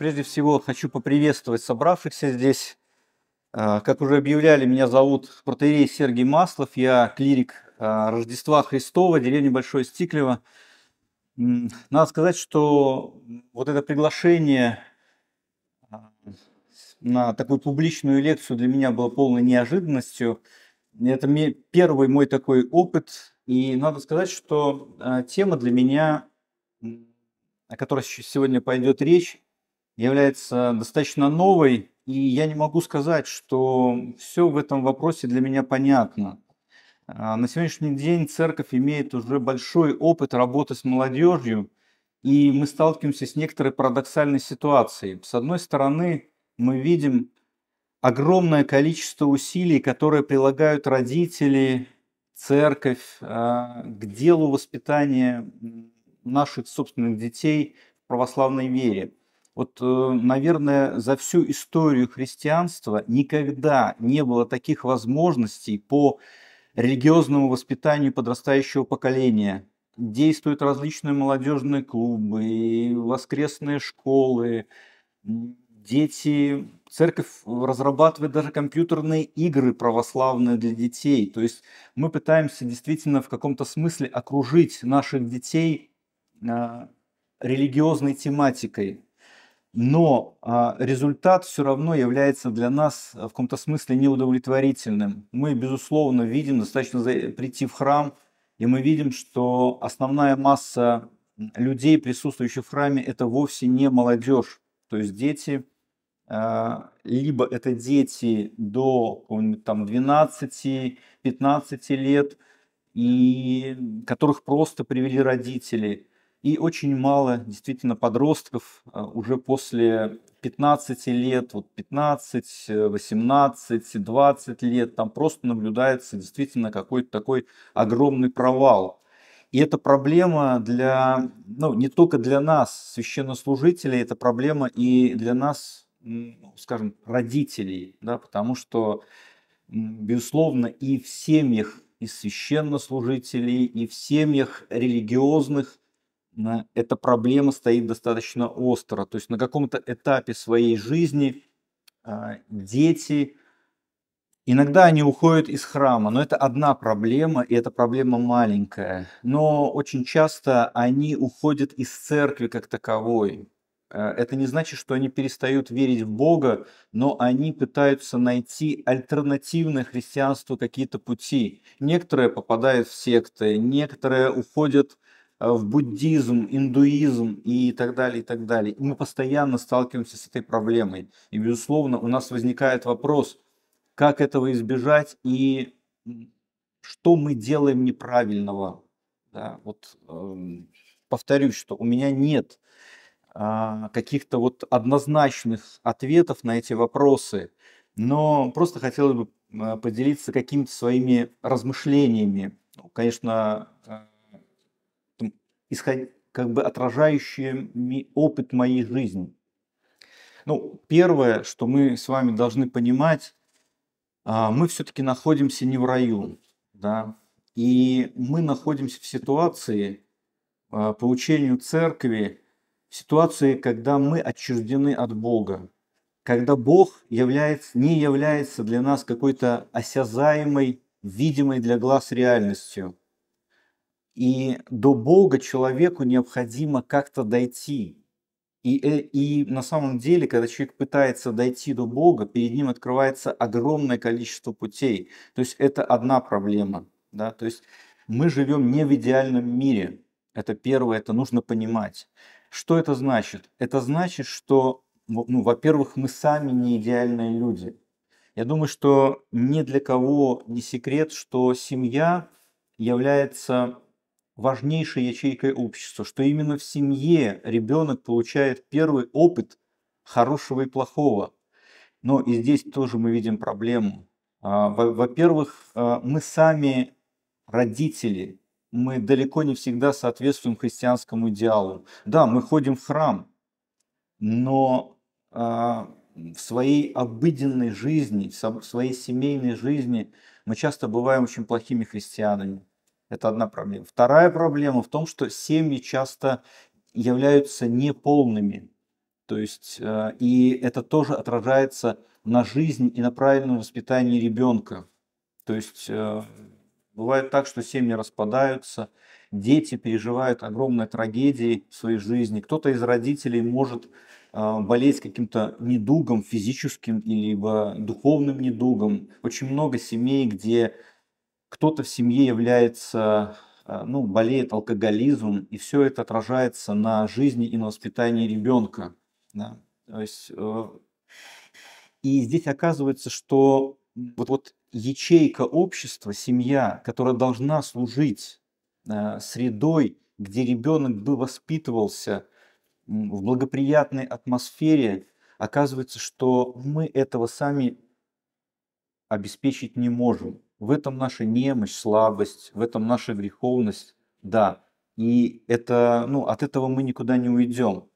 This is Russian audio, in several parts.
прежде всего хочу поприветствовать собравшихся здесь. А, как уже объявляли, меня зовут протеерей Сергей Маслов, я клирик а, Рождества Христова, деревни Большое Стиклево. Надо сказать, что вот это приглашение а, на такую публичную лекцию для меня было полной неожиданностью. Это первый мой такой опыт, и надо сказать, что тема для меня о которой сегодня пойдет речь, является достаточно новой, и я не могу сказать, что все в этом вопросе для меня понятно. А, на сегодняшний день церковь имеет уже большой опыт работы с молодежью, и мы сталкиваемся с некоторой парадоксальной ситуацией. С одной стороны, мы видим огромное количество усилий, которые прилагают родители, церковь а, к делу воспитания наших собственных детей в православной вере. Вот, э, наверное, за всю историю христианства никогда не было таких возможностей по религиозному воспитанию подрастающего поколения. Действуют различные молодежные клубы, воскресные школы, дети, церковь разрабатывает даже компьютерные игры православные для детей. То есть мы пытаемся действительно в каком-то смысле окружить наших детей а, религиозной тематикой но а, результат все равно является для нас э, в каком-то смысле неудовлетворительным. Мы, безусловно, видим, достаточно э, прийти в храм, и мы видим, что основная масса людей, присутствующих в храме, это вовсе не молодежь. То есть дети, а, либо это дети до там, 12-15 лет, и которых просто привели родители, и очень мало действительно подростков а, уже после 15 лет, вот 15, 18, 20 лет, там просто наблюдается действительно какой-то такой огромный провал. И это проблема для, ну, не только для нас, священнослужителей, это проблема и для нас, скажем, родителей, да, потому что, безусловно, и в семьях и священнослужителей, и в семьях религиозных эта проблема стоит достаточно остро. То есть на каком-то этапе своей жизни а, дети, иногда они уходят из храма, но это одна проблема, и эта проблема маленькая. Но очень часто они уходят из церкви как таковой. А, это не значит, что они перестают верить в Бога, но они пытаются найти альтернативное христианство какие-то пути. Некоторые попадают в секты, некоторые уходят в Э, в буддизм, индуизм и так далее, и так далее. И мы постоянно сталкиваемся с этой проблемой. И, безусловно, у нас возникает вопрос, как этого избежать и что мы делаем неправильного. Да, вот, э, повторюсь, что у меня нет э, каких-то вот однозначных ответов на эти вопросы, но просто хотелось бы э, поделиться какими-то своими размышлениями. Ну, конечно, исход... как бы отражающие опыт моей жизни. Ну, первое, что мы с вами должны понимать, а, мы все-таки находимся не в раю, да, и мы находимся в ситуации, а, по учению церкви, в ситуации, когда мы отчуждены от Бога, когда Бог является, не является для нас какой-то осязаемой, видимой для глаз реальностью. И до Бога человеку необходимо как-то дойти. И, э, и на самом деле, когда человек пытается дойти до Бога, перед ним открывается огромное количество путей. То есть это одна проблема. Да? То есть мы живем не в идеальном мире. Это первое, это нужно понимать. Что это значит? Это значит, что, ну, во-первых, мы сами не идеальные люди. Я думаю, что ни для кого не секрет, что семья является важнейшей ячейкой общества, что именно в семье ребенок получает первый опыт хорошего и плохого. Но и здесь тоже мы видим проблему. А, во-первых, а, мы сами родители, мы далеко не всегда соответствуем христианскому идеалу. Да, мы ходим в храм, но а, в своей обыденной жизни, в своей семейной жизни мы часто бываем очень плохими христианами. Это одна проблема. Вторая проблема в том, что семьи часто являются неполными. То есть, э, и это тоже отражается на жизнь и на правильном воспитании ребенка. То есть, э, бывает так, что семьи распадаются, дети переживают огромные трагедии в своей жизни. Кто-то из родителей может э, болеть каким-то недугом физическим, либо духовным недугом. Очень много семей, где кто-то в семье является, а, ну, болеет алкоголизмом, и все это отражается на жизни и на воспитании ребенка. Да? То есть, э, и здесь оказывается, что вот, вот ячейка общества, семья, которая должна служить э, средой, где ребенок бы воспитывался в благоприятной атмосфере, оказывается, что мы этого сами обеспечить не можем. В этом наша немощь, слабость, в этом наша греховность, да. И это, ну, от этого мы никуда не уйдем.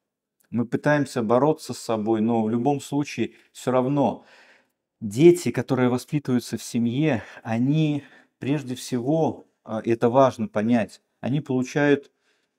Мы пытаемся бороться с собой, но в любом случае все равно дети, которые воспитываются в семье, они прежде всего, а, это важно понять, они получают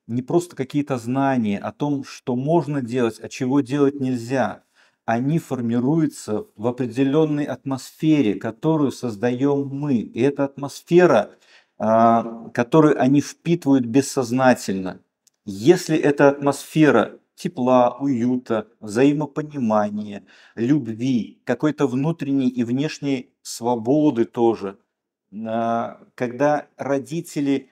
не просто какие-то знания о том, что можно делать, а чего делать нельзя они формируются в определенной атмосфере, которую создаем мы. И эта атмосфера, а, которую они впитывают бессознательно. Если эта атмосфера тепла, уюта, взаимопонимания, любви, какой-то внутренней и внешней свободы тоже, а, когда родители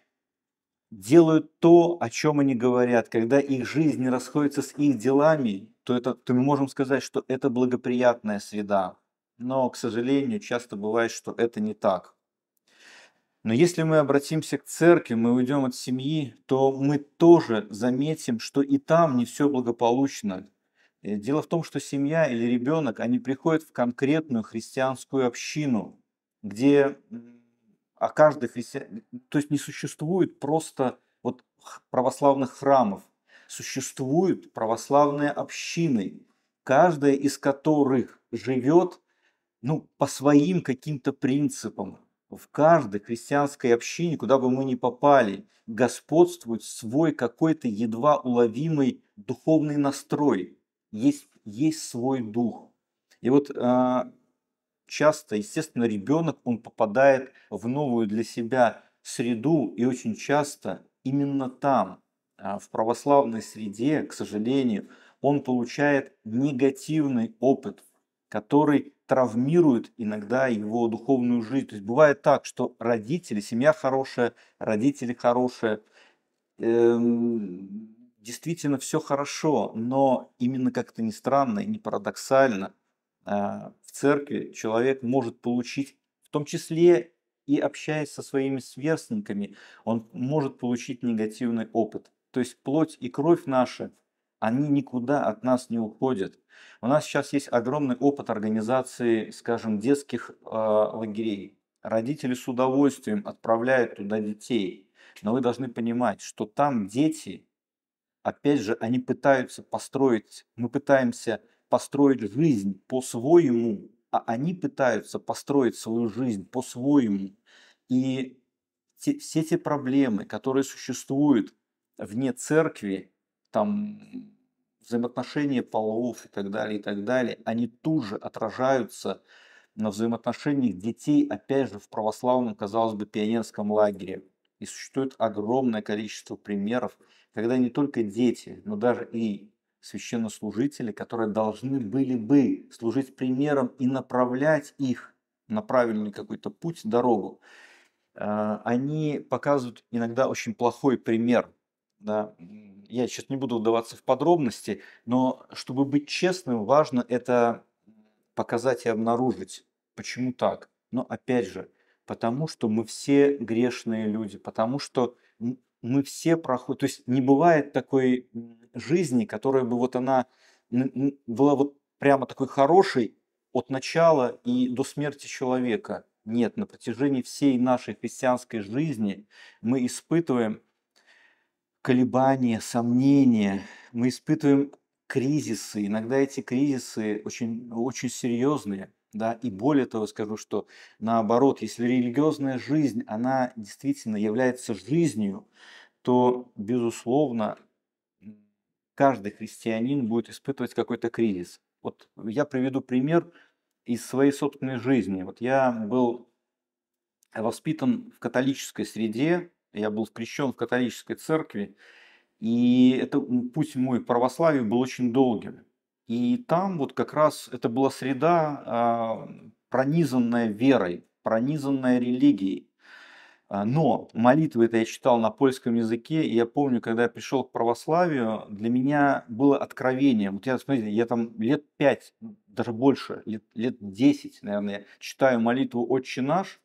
делают то, о чем они говорят, когда их жизнь расходится с их делами, то, это, то мы можем сказать, что это благоприятная среда. Но, к сожалению, часто бывает, что это не так. Но если мы обратимся к церкви, мы уйдем от семьи, то мы тоже заметим, что и там не все благополучно. Э, дело в том, что семья или ребенок, они приходят в конкретную христианскую общину, где а каждый христиан... То есть не существует просто вот православных храмов, существуют православные общины, каждая из которых живет ну, по своим каким-то принципам. В каждой христианской общине, куда бы мы ни попали, господствует свой какой-то едва уловимый духовный настрой. Есть, есть свой дух. И вот а, часто, естественно, ребенок, он попадает в новую для себя среду, и очень часто именно там, а, в православной среде, к сожалению, он получает негативный опыт, который травмирует иногда его духовную жизнь. То есть бывает так, что родители, семья хорошая, родители хорошие, эм, действительно все хорошо, но именно как-то не странно и не парадоксально – а, в церкви человек может получить, в том числе и общаясь со своими сверстниками, он может получить негативный опыт. То есть плоть и кровь наши, они никуда от нас не уходят. У нас сейчас есть огромный опыт организации, скажем, детских э, лагерей. Родители с удовольствием отправляют туда детей. Но вы должны понимать, что там дети, опять же, они пытаются построить, мы пытаемся построить жизнь по-своему, а они пытаются построить свою жизнь по-своему. И те, все те проблемы, которые существуют вне церкви, там взаимоотношения полов и так далее, и так далее, они тут же отражаются на взаимоотношениях детей, опять же, в православном, казалось бы, пионерском лагере. И существует огромное количество примеров, когда не только дети, но даже и священнослужители, которые должны были бы служить примером и направлять их на правильный какой-то путь, дорогу, а, они показывают иногда очень плохой пример. Да. Я сейчас не буду вдаваться в подробности, но чтобы быть честным, важно это показать и обнаружить. Почему так? Но опять же, потому что мы все грешные люди, потому что мы все проходим, то есть не бывает такой жизни, которая бы вот она была вот прямо такой хорошей от начала и до смерти человека. Нет, на протяжении всей нашей христианской жизни мы испытываем колебания, сомнения, мы испытываем кризисы. Иногда эти кризисы очень, очень серьезные – да? И более того, скажу, что наоборот, если религиозная жизнь, она действительно является жизнью, то, безусловно, каждый христианин будет испытывать какой-то кризис. Вот я приведу пример из своей собственной жизни. Вот я был воспитан в католической среде, я был крещен в католической церкви, и это путь мой к православию был очень долгим. И там вот как раз это была среда, а, пронизанная верой, пронизанная религией. А, но молитвы это я читал на польском языке, и я помню, когда я пришел к православию, для меня было откровение. Вот я, смотрите, я там лет пять, даже больше, лет, лет десять, наверное, читаю молитву «Отче наш»,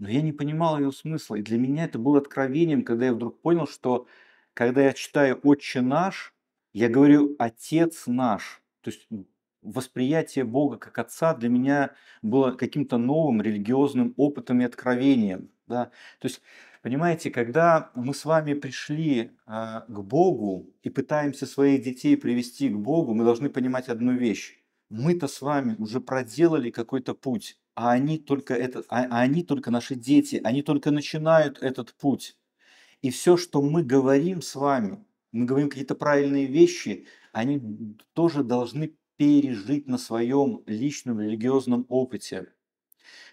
но я не понимал ее смысла. И для меня это было откровением, когда я вдруг понял, что когда я читаю «Отче наш», я говорю «Отец наш». То есть восприятие Бога как Отца для меня было каким-то новым религиозным опытом и откровением. Да? То есть, понимаете, когда мы с вами пришли э, к Богу и пытаемся своих детей привести к Богу, мы должны понимать одну вещь. Мы-то с вами уже проделали какой-то путь, а они только, это, а, а они только наши дети, они только начинают этот путь. И все, что мы говорим с вами, мы говорим какие-то правильные вещи – они тоже должны пережить на своем личном религиозном опыте.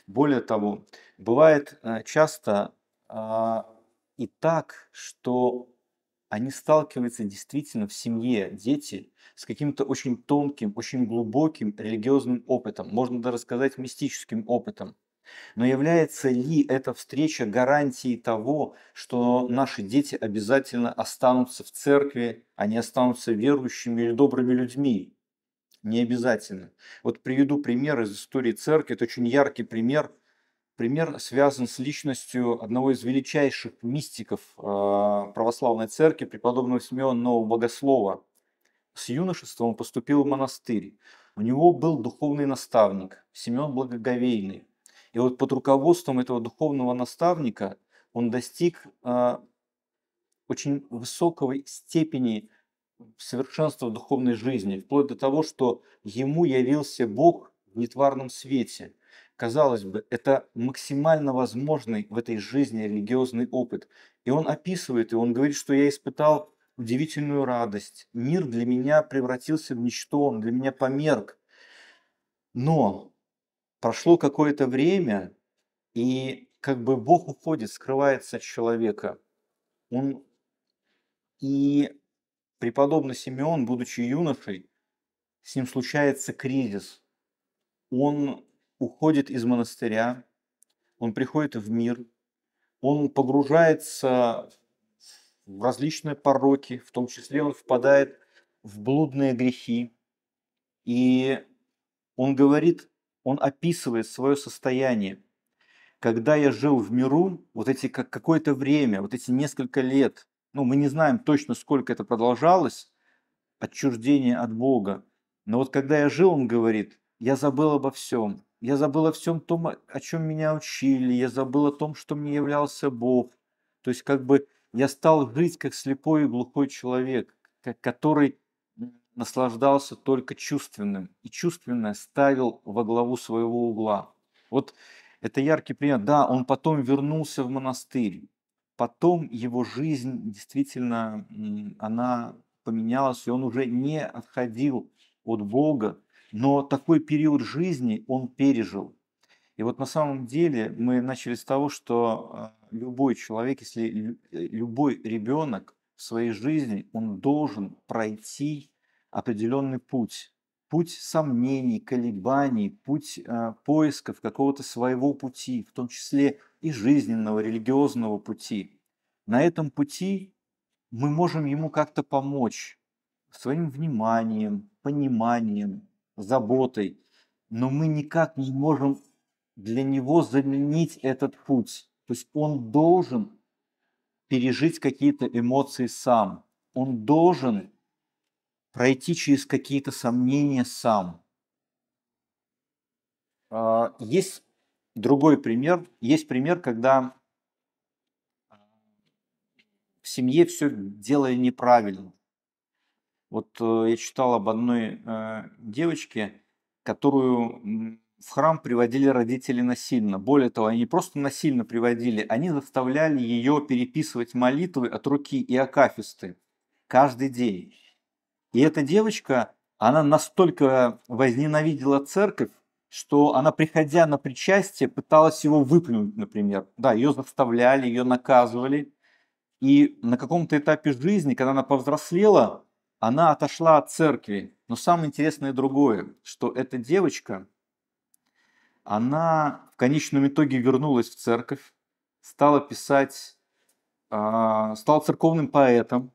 Более того, бывает э, часто а, и так, что они сталкиваются действительно в семье, дети, с каким-то очень тонким, очень глубоким религиозным опытом, можно даже сказать мистическим опытом. Но является ли эта встреча гарантией того, что наши дети обязательно останутся в церкви, они останутся верующими или добрыми людьми? Не обязательно. Вот приведу пример из истории церкви. Это очень яркий пример. Пример связан с личностью одного из величайших мистиков э, православной церкви, преподобного Симеона Нового Богослова. С юношества он поступил в монастырь. У него был духовный наставник, Семен Благоговейный. И вот под руководством этого духовного наставника он достиг а, очень высокой степени совершенства духовной жизни, вплоть до того, что ему явился Бог в нетварном свете. Казалось бы, это максимально возможный в этой жизни религиозный опыт. И он описывает, и он говорит, что я испытал удивительную радость. Мир для меня превратился в ничто, он для меня померк. Но прошло какое-то время, и как бы Бог уходит, скрывается от человека. Он и преподобный Симеон, будучи юношей, с ним случается кризис. Он уходит из монастыря, он приходит в мир, он погружается в различные пороки, в том числе он впадает в блудные грехи. И он говорит он описывает свое состояние. Когда я жил в миру, вот эти как, какое-то время, вот эти несколько лет, ну, мы не знаем точно, сколько это продолжалось, отчуждение от Бога. Но вот когда я жил, он говорит, я забыл обо всем. Я забыл о всем том, о чем меня учили. Я забыл о том, что мне являлся Бог. То есть как бы я стал жить как слепой и глухой человек, который наслаждался только чувственным и чувственное ставил во главу своего угла. Вот это яркий пример. Да, он потом вернулся в монастырь. Потом его жизнь действительно, она поменялась, и он уже не отходил от Бога, но такой период жизни он пережил. И вот на самом деле мы начали с того, что а, любой человек, если э, любой ребенок в своей жизни, он должен пройти определенный путь, путь сомнений, колебаний, путь э, поисков какого-то своего пути, в том числе и жизненного, религиозного пути. На этом пути мы можем ему как-то помочь своим вниманием, пониманием, заботой, но мы никак не можем для него заменить этот путь. То есть он должен пережить какие-то эмоции сам. Он должен пройти через какие-то сомнения сам. А, есть другой пример. Есть пример, когда в семье все делали неправильно. Вот э, я читал об одной э, девочке, которую в храм приводили родители насильно. Более того, они не просто насильно приводили, они заставляли ее переписывать молитвы от руки и акафисты каждый день. И эта девочка, она настолько возненавидела церковь, что она, приходя на причастие, пыталась его выплюнуть, например. Да, ее заставляли, ее наказывали. И на каком-то этапе жизни, когда она повзрослела, она отошла от церкви. Но самое интересное другое, что эта девочка, она в конечном итоге вернулась в церковь, стала писать, а, стала церковным поэтом,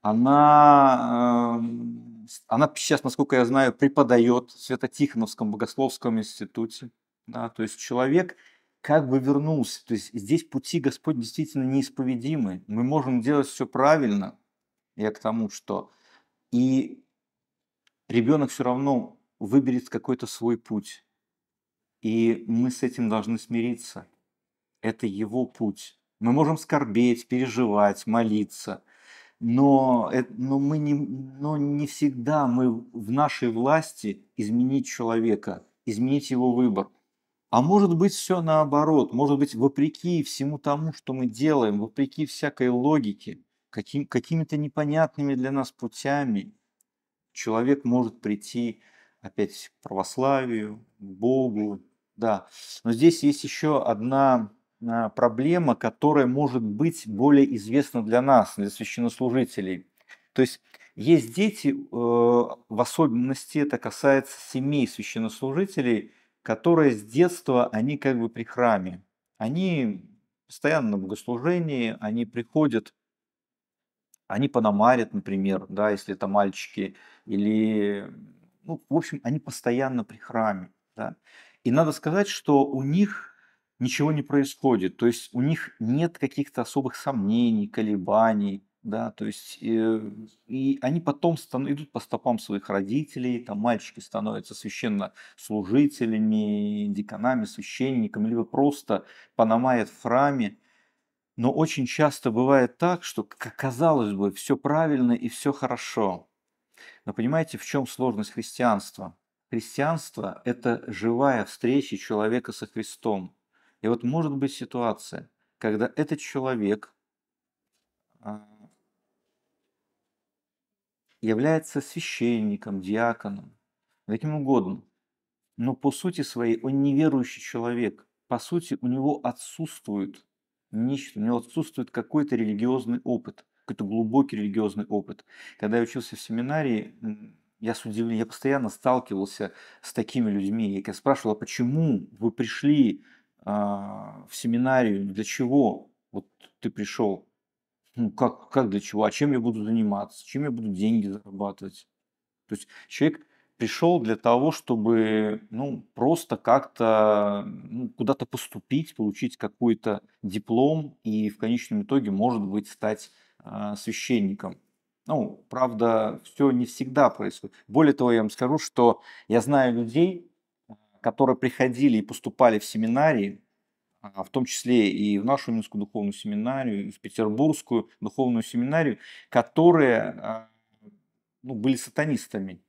она, эм, она сейчас, насколько я знаю, преподает в Свято-Тихоновском богословском институте. Да, то есть человек как бы вернулся. То есть здесь пути Господь действительно неисповедимы. Мы можем делать все правильно. Я к тому, что и ребенок все равно выберет какой-то свой путь. И мы с этим должны смириться. Это его путь. Мы можем скорбеть, переживать, молиться – но, но, мы не, но не всегда мы в нашей власти изменить человека, изменить его выбор. А может быть все наоборот, может быть вопреки всему тому, что мы делаем, вопреки всякой логике, каким, какими-то непонятными для нас путями, человек может прийти опять к православию, к Богу, да. Но здесь есть еще одна а, проблема, которая может быть более известна для нас, для священнослужителей. То есть есть дети, э, в особенности это касается семей священнослужителей, которые с детства, они как бы при храме. Они постоянно на богослужении, они приходят, они пономарят, например, да, если это мальчики, или, ну, в общем, они постоянно при храме. Да. И надо сказать, что у них ничего не происходит. То есть у них нет каких-то особых сомнений, колебаний, да, то есть э, и они потом стан- идут по стопам своих родителей, там мальчики становятся священнослужителями, деканами, священниками, либо просто панамают в храме. Но очень часто бывает так, что, казалось бы, все правильно и все хорошо. Но понимаете, в чем сложность христианства? Христианство – это живая встреча человека со Христом. И вот может быть ситуация, когда этот человек а, является священником, диаконом, каким угодно, но по сути своей он неверующий человек. По сути у него отсутствует нечто, у него отсутствует какой-то религиозный опыт, какой-то глубокий религиозный опыт. Когда я учился в семинарии, я с удивлением, я постоянно сталкивался с такими людьми. Я спрашивал, а почему вы пришли а, в семинарию, для чего вот ты пришел, ну как, как для чего, а чем я буду заниматься, чем я буду деньги зарабатывать. То есть человек пришел для того, чтобы ну, просто как-то ну, куда-то поступить, получить какой-то диплом и в конечном итоге, может быть, стать э, священником. Ну, правда, все не всегда происходит. Более того, я вам скажу, что я знаю людей, которые приходили и поступали в семинарии, а, в том числе и в нашу Минскую духовную семинарию, и в Петербургскую духовную семинарию, которые а, ну, были сатанистами.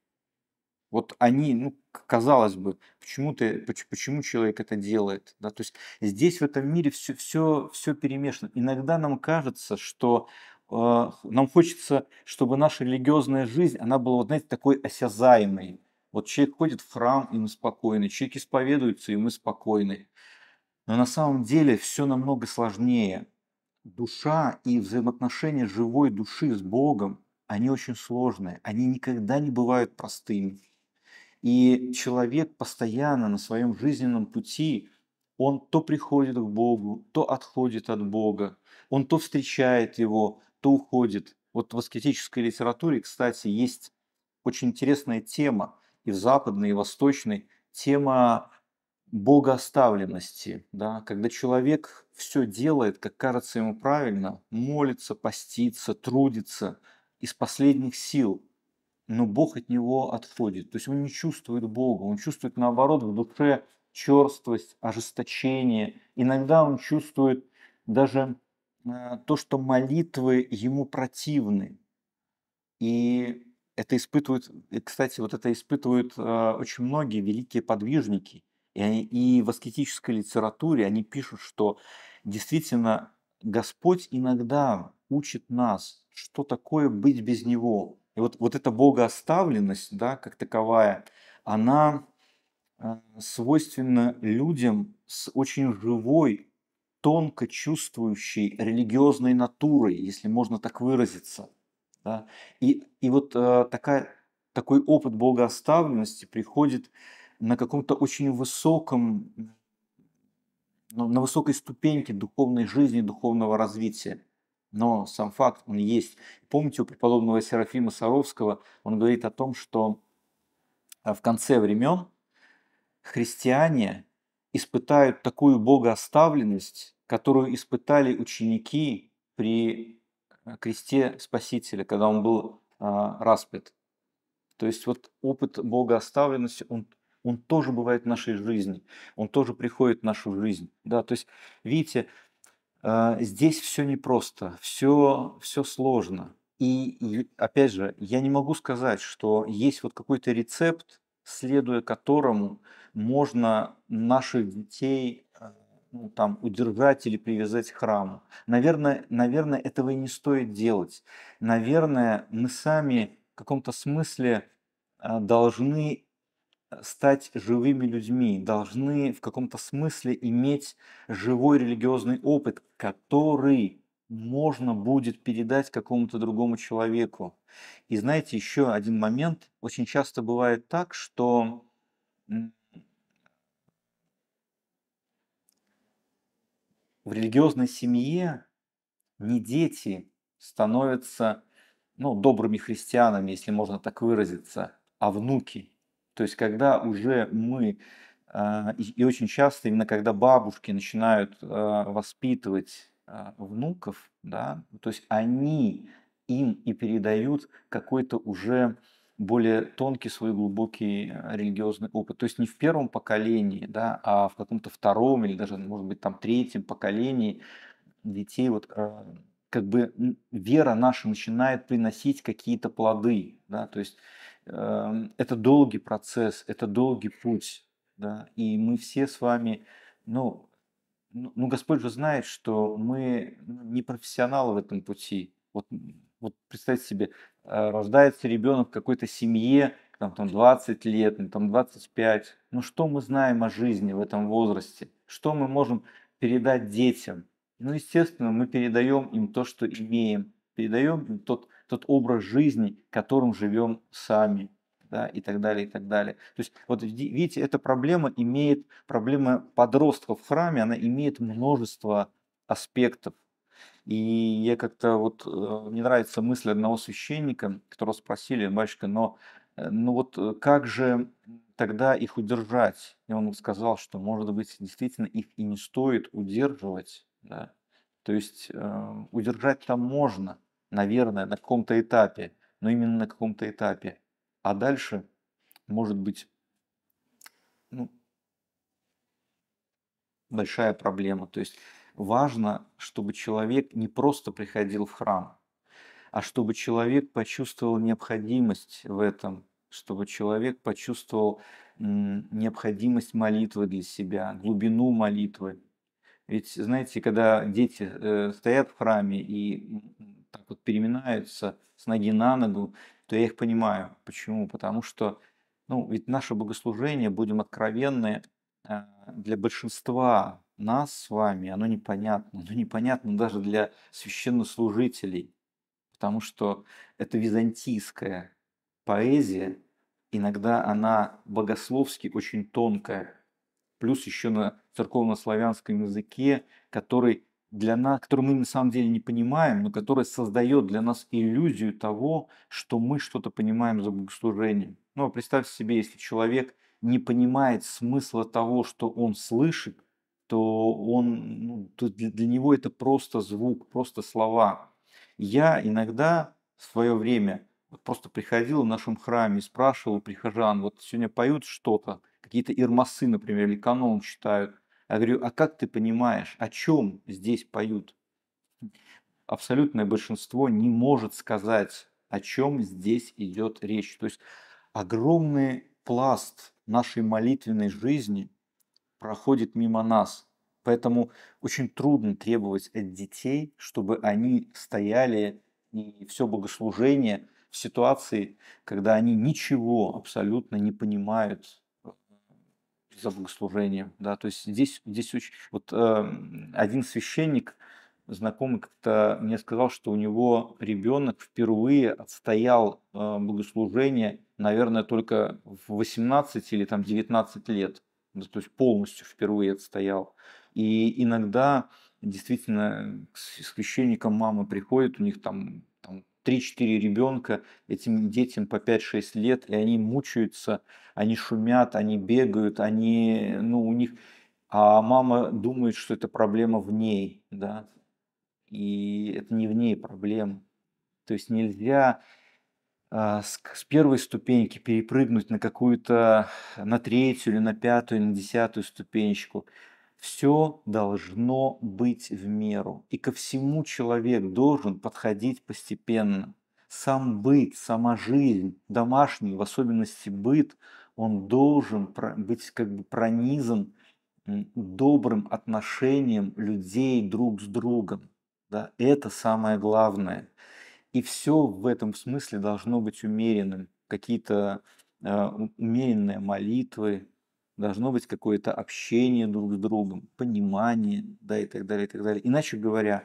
Вот они, ну, казалось бы, почему, ты, почему человек это делает? Да? То есть здесь в этом мире все, все, все перемешано. Иногда нам кажется, что э, нам хочется, чтобы наша религиозная жизнь, она была, вот, знаете, такой осязаемой вот человек ходит в храм, и мы спокойны, человек исповедуется, и мы спокойны. Но на самом деле все намного сложнее. Душа и взаимоотношения живой души с Богом, они очень сложные, они никогда не бывают простыми. И человек постоянно на своем жизненном пути, он то приходит к Богу, то отходит от Бога, он то встречает его, то уходит. Вот в аскетической литературе, кстати, есть очень интересная тема – и в западной, и в восточной, тема богооставленности, да, когда человек все делает, как кажется ему правильно, молится, постится, трудится из последних сил, но Бог от него отходит. То есть он не чувствует Бога, он чувствует наоборот в душе черствость, ожесточение. Иногда он чувствует даже э, то, что молитвы ему противны. И это испытывают, э, кстати, вот это испытывают а, очень многие великие подвижники. И, они, и в аскетической литературе они пишут, что действительно Господь иногда учит нас, что такое быть без Него. И вот, вот эта богооставленность, да, как таковая, она э, свойственна людям с очень живой, тонко чувствующей религиозной натурой, если можно так выразиться – да? И, и вот э, такая, такой опыт богооставленности приходит на каком-то очень высоком, ну, на высокой ступеньке духовной жизни, духовного развития. Но сам факт, он есть. Помните, у преподобного Серафима Саровского он говорит о том, что э, в конце времен христиане испытают такую богооставленность, которую испытали ученики при кресте Спасителя, когда он был а, распят. То есть вот опыт Бога оставленности, он, он тоже бывает в нашей жизни, он тоже приходит в нашу жизнь. Да? То есть, видите, а, здесь все непросто, все, все сложно. И, и опять же, я не могу сказать, что есть вот какой-то рецепт, следуя которому можно наших детей ну, там, удержать или привязать к храму. Наверное, наверное, этого и не стоит делать. Наверное, мы сами в каком-то смысле э, должны э, стать живыми людьми, должны в каком-то смысле иметь живой религиозный опыт, который можно будет передать какому-то другому человеку. И знаете, еще один момент. Очень часто бывает так, что в религиозной семье не дети становятся ну, добрыми христианами, если можно так выразиться, а внуки. То есть, когда уже мы, а, и очень часто именно когда бабушки начинают а, воспитывать а, внуков, да, то есть они им и передают какой-то уже более тонкий свой глубокий э, религиозный опыт. То есть не в первом поколении, да, а в каком-то втором или даже, может быть, там третьем поколении детей вот э, как бы вера наша начинает приносить какие-то плоды, да, то есть э, это долгий процесс, это долгий путь, да, и мы все с вами, ну, ну, ну Господь же знает, что мы ну, не профессионалы в этом пути. Вот, вот представьте себе, Э, рождается ребенок в какой-то семье, там, там 20 лет, ну, там 25. Ну что мы знаем о жизни в этом возрасте? Что мы можем передать детям? Ну, естественно, мы передаем им то, что имеем, передаем им тот, тот образ жизни, которым живем сами, да, и так далее, и так далее. То есть, вот видите, эта проблема имеет, проблема подростков в храме, она имеет множество аспектов. И я как-то вот, э, мне нравится мысль одного священника, которого спросили, батюшка, но э, ну вот э, как же тогда их удержать? И он сказал, что, может быть, действительно их и не стоит удерживать. Да? То есть удержать там можно, наверное, на каком-то этапе, но именно на каком-то этапе. А дальше, может быть, ну, большая проблема. То есть важно, чтобы человек не просто приходил в храм, а чтобы человек почувствовал необходимость в этом, чтобы человек почувствовал необходимость молитвы для себя, глубину молитвы. Ведь, знаете, когда дети э, стоят в храме и так вот переминаются с ноги на ногу, то я их понимаю. Почему? Потому что, ну, ведь наше богослужение, будем откровенны, а, для большинства нас с вами, оно непонятно. Оно непонятно даже для священнослужителей, потому что это византийская поэзия, иногда она богословски очень тонкая, плюс еще на церковнославянском языке, который для нас, который мы на самом деле не понимаем, но который создает для нас иллюзию того, что мы что-то понимаем за богослужением. Ну, а представьте себе, если человек не понимает смысла того, что он слышит, то он, ну, то для него это просто звук, просто слова. Я иногда в свое время вот просто приходил в нашем храме и спрашивал прихожан, вот сегодня поют что-то, какие-то ирмасы, например, или канон читают. Я говорю, а как ты понимаешь, о чем здесь поют? Абсолютное большинство не может сказать, о чем здесь идет речь. То есть огромный пласт нашей молитвенной жизни – проходит мимо нас. Поэтому очень трудно требовать от детей, чтобы они стояли и все богослужение в ситуации, когда они ничего абсолютно не понимают э, за богослужением. Да? То есть здесь, здесь очень... Вот э, один священник, знакомый как-то мне сказал, что у него ребенок впервые отстоял э, богослужение, наверное, только в 18 или там 19 лет. Ну, то есть полностью впервые отстоял. И иногда действительно к священникам мамы приходят, у них там, там 3-4 ребенка, этим детям по 5-6 лет, и они мучаются, они шумят, они бегают, они, ну, у них... А мама думает, что это проблема в ней, да, и это не в ней проблема. То есть нельзя а, с, с первой ступеньки перепрыгнуть на какую-то, на третью или на пятую, на десятую ступенечку. Все должно быть в меру. И ко всему человек должен подходить постепенно. Сам быт, сама жизнь, домашний, в особенности быт, он должен быть как бы пронизан добрым отношением людей друг с другом. Да, это самое главное. И все в этом смысле должно быть умеренным. Какие-то э, умеренные молитвы, должно быть какое-то общение друг с другом, понимание, да, и так далее, и так далее. Иначе говоря,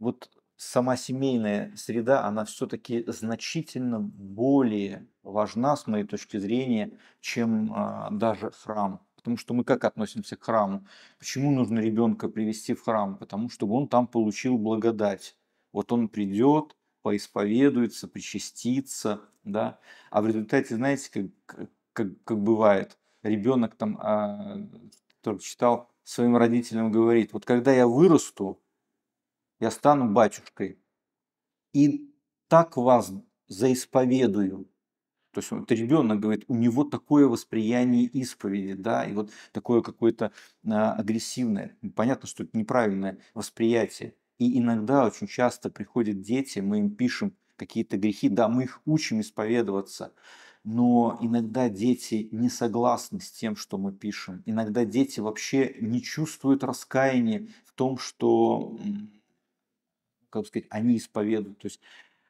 вот сама семейная среда, она все-таки значительно более важна, с моей точки зрения, чем э, даже храм. Потому что мы как относимся к храму? Почему нужно ребенка привести в храм? Потому чтобы он там получил благодать. Вот он придет, поисповедуется, причастится, да. А в результате, знаете, как, как, как бывает, ребенок там, а, который читал, своим родителям говорит, вот когда я вырасту, я стану батюшкой и так вас заисповедую. То есть вот ребенок говорит, у него такое восприятие исповеди, да, и вот такое какое-то а, агрессивное. Понятно, что это неправильное восприятие. И иногда очень часто приходят дети, мы им пишем какие-то грехи, да, мы их учим исповедоваться, но иногда дети не согласны с тем, что мы пишем. Иногда дети вообще не чувствуют раскаяния в том, что, как бы сказать, они исповедуют. То есть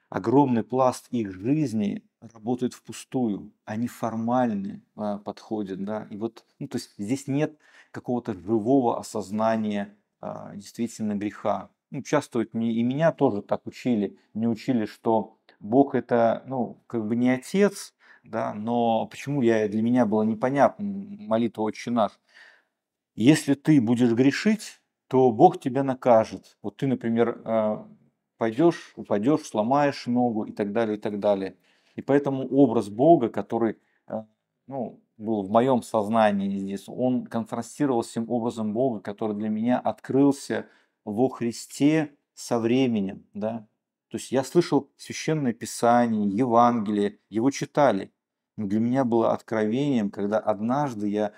огромный пласт их жизни работает впустую, они формальны а, подходят, да, и вот, ну, то есть здесь нет какого-то живого осознания а, действительно греха, ну, участвовать и меня тоже так учили, не учили, что Бог это, ну, как бы не отец, да, но почему я, для меня было непонятно молитва «Отче наш». Если ты будешь грешить, то Бог тебя накажет. Вот ты, например, э, пойдешь, упадешь, сломаешь ногу и так далее, и так далее. И поэтому образ Бога, который э, ну, был в моем сознании здесь, он контрастировал с тем образом Бога, который для меня открылся во Христе со временем, да. То есть я слышал священное писание, Евангелие, его читали. Но для меня было откровением, когда однажды я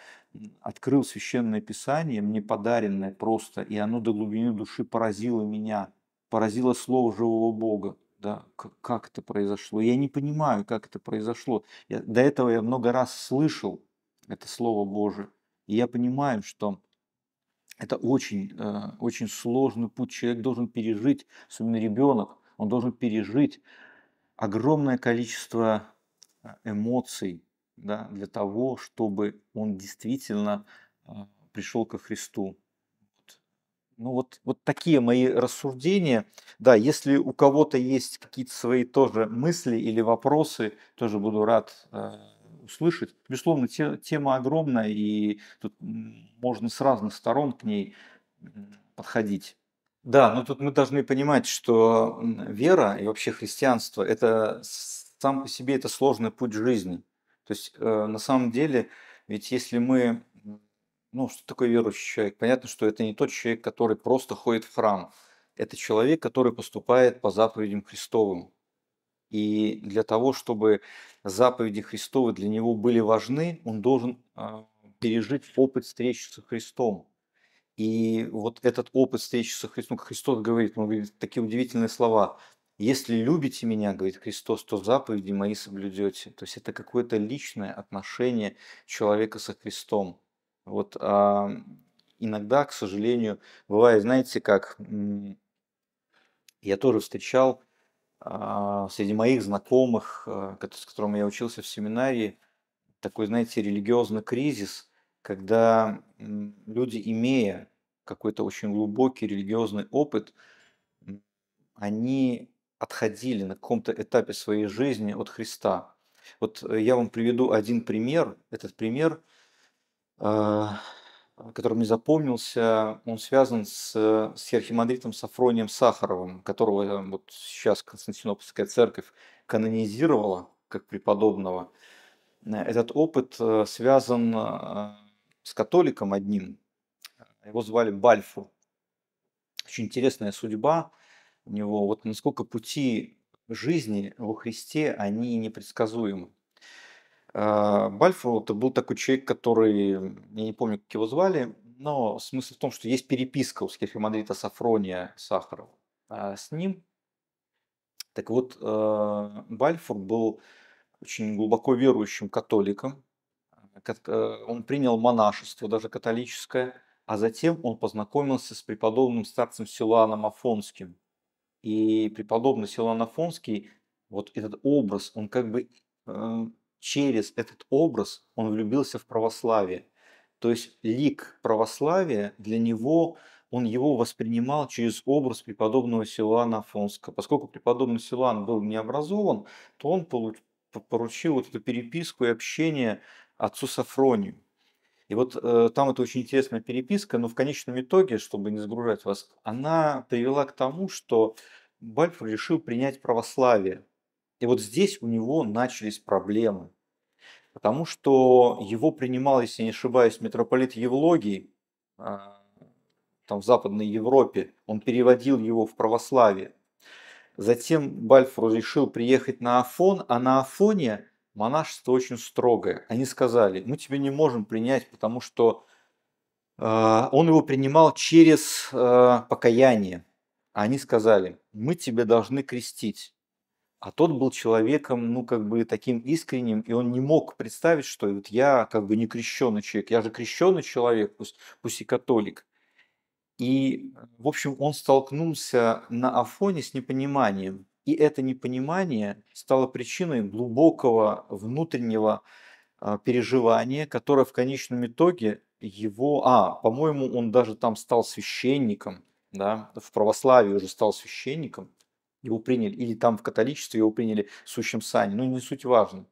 открыл священное писание, мне подаренное просто, и оно до глубины души поразило меня, поразило слово живого Бога. Да, как это произошло? Я не понимаю, как это произошло. Я, до этого я много раз слышал это Слово Божие. И я понимаю, что это очень, э, очень сложный путь. Человек должен пережить, особенно ребенок, он должен пережить огромное количество э, эмоций да, для того, чтобы он действительно э, пришел ко Христу. Ну вот, вот такие мои рассуждения. Да, если у кого-то есть какие-то свои тоже мысли или вопросы, тоже буду рад услышать. Безусловно, те, тема огромная, и тут можно с разных сторон к ней подходить. Да, но тут мы должны понимать, что вера и вообще христианство – это сам по себе это сложный путь жизни. То есть э, на самом деле, ведь если мы, ну что такое верующий человек? Понятно, что это не тот человек, который просто ходит в храм. Это человек, который поступает по заповедям Христовым. И для того, чтобы заповеди Христовы для него были важны, он должен а, пережить опыт встречи со Христом. И вот этот опыт встречи со Христом, Христос говорит, он говорит такие удивительные слова. «Если любите меня, — говорит Христос, — то заповеди мои соблюдете». То есть это какое-то личное отношение человека со Христом. Вот а иногда, к сожалению, бывает, знаете, как я тоже встречал а, среди моих знакомых, э, с которым я учился в семинарии, такой, знаете, религиозный кризис, когда люди, имея какой-то очень глубокий религиозный опыт, они отходили на каком-то этапе своей жизни от Христа. Вот э, я вам приведу один пример. Этот пример э, Э, который мне запомнился, он связан с, э, с архимандритом Сафронием Сахаровым, которого э, вот сейчас Константинопольская церковь канонизировала как преподобного. Этот опыт связан с католиком одним. Его звали Бальфу. Очень интересная судьба у него. Вот насколько пути жизни во Христе, они непредсказуемы. А, Бальфур это был такой человек, который, я не помню, как его звали, но смысл в том, что есть переписка у скифимандрита Сафрония Сахарова с ним. Так вот, а, Бальфур был очень глубоко верующим католиком. Э, он принял монашество, даже католическое, а затем он познакомился с преподобным старцем Силуаном Афонским. И преподобный Силуан Афонский, вот этот образ, он как бы э, через этот образ он влюбился в православие. То есть лик православия для него, он его воспринимал через образ преподобного Силана Афонского. Поскольку преподобный Силан был необразован, то он поручил вот эту переписку и общение отцу Сафронию. И вот э, там это очень интересная переписка, но в конечном итоге, чтобы не загружать вас, она привела к тому, что Бальф решил принять православие. И вот здесь у него начались проблемы. Потому что его принимал, если не ошибаюсь, митрополит Евлогий, а, там в Западной Европе, он переводил его в православие. Затем Бальфур решил приехать на Афон, а на Афоне монашество очень строгое. Они сказали, мы тебя не можем принять, потому что э, он его принимал через э, покаяние. Они сказали, мы тебя должны крестить. А тот был человеком, ну, как бы таким искренним, и он не мог представить, что вот я как бы не крещенный человек, я же крещенный человек, пусть, пусть и католик. И, в общем, он столкнулся на Афоне с непониманием. И это непонимание стало причиной глубокого внутреннего а, переживания, которое в конечном итоге его... А, по-моему, он даже там стал священником, да, в православии уже стал священником – его приняли, или там в католичестве его приняли сущим сани, ну не суть важно.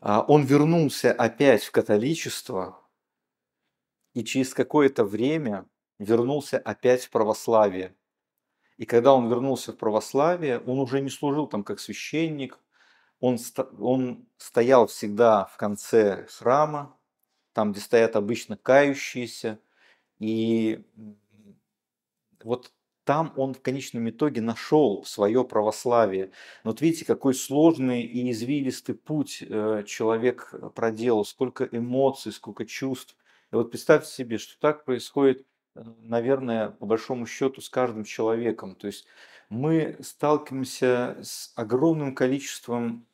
А он вернулся опять в католичество и через какое-то время вернулся опять в православие. И когда он вернулся в православие, он уже не служил там как священник, он, он стоял всегда в конце храма, там, где стоят обычно кающиеся, и вот там он в конечном итоге нашел свое православие. Но вот видите, какой сложный и извилистый путь э, человек э, проделал, сколько эмоций, сколько чувств. И вот представьте себе, что так происходит, э, наверное, по большому счету с каждым человеком. То есть мы сталкиваемся с огромным количеством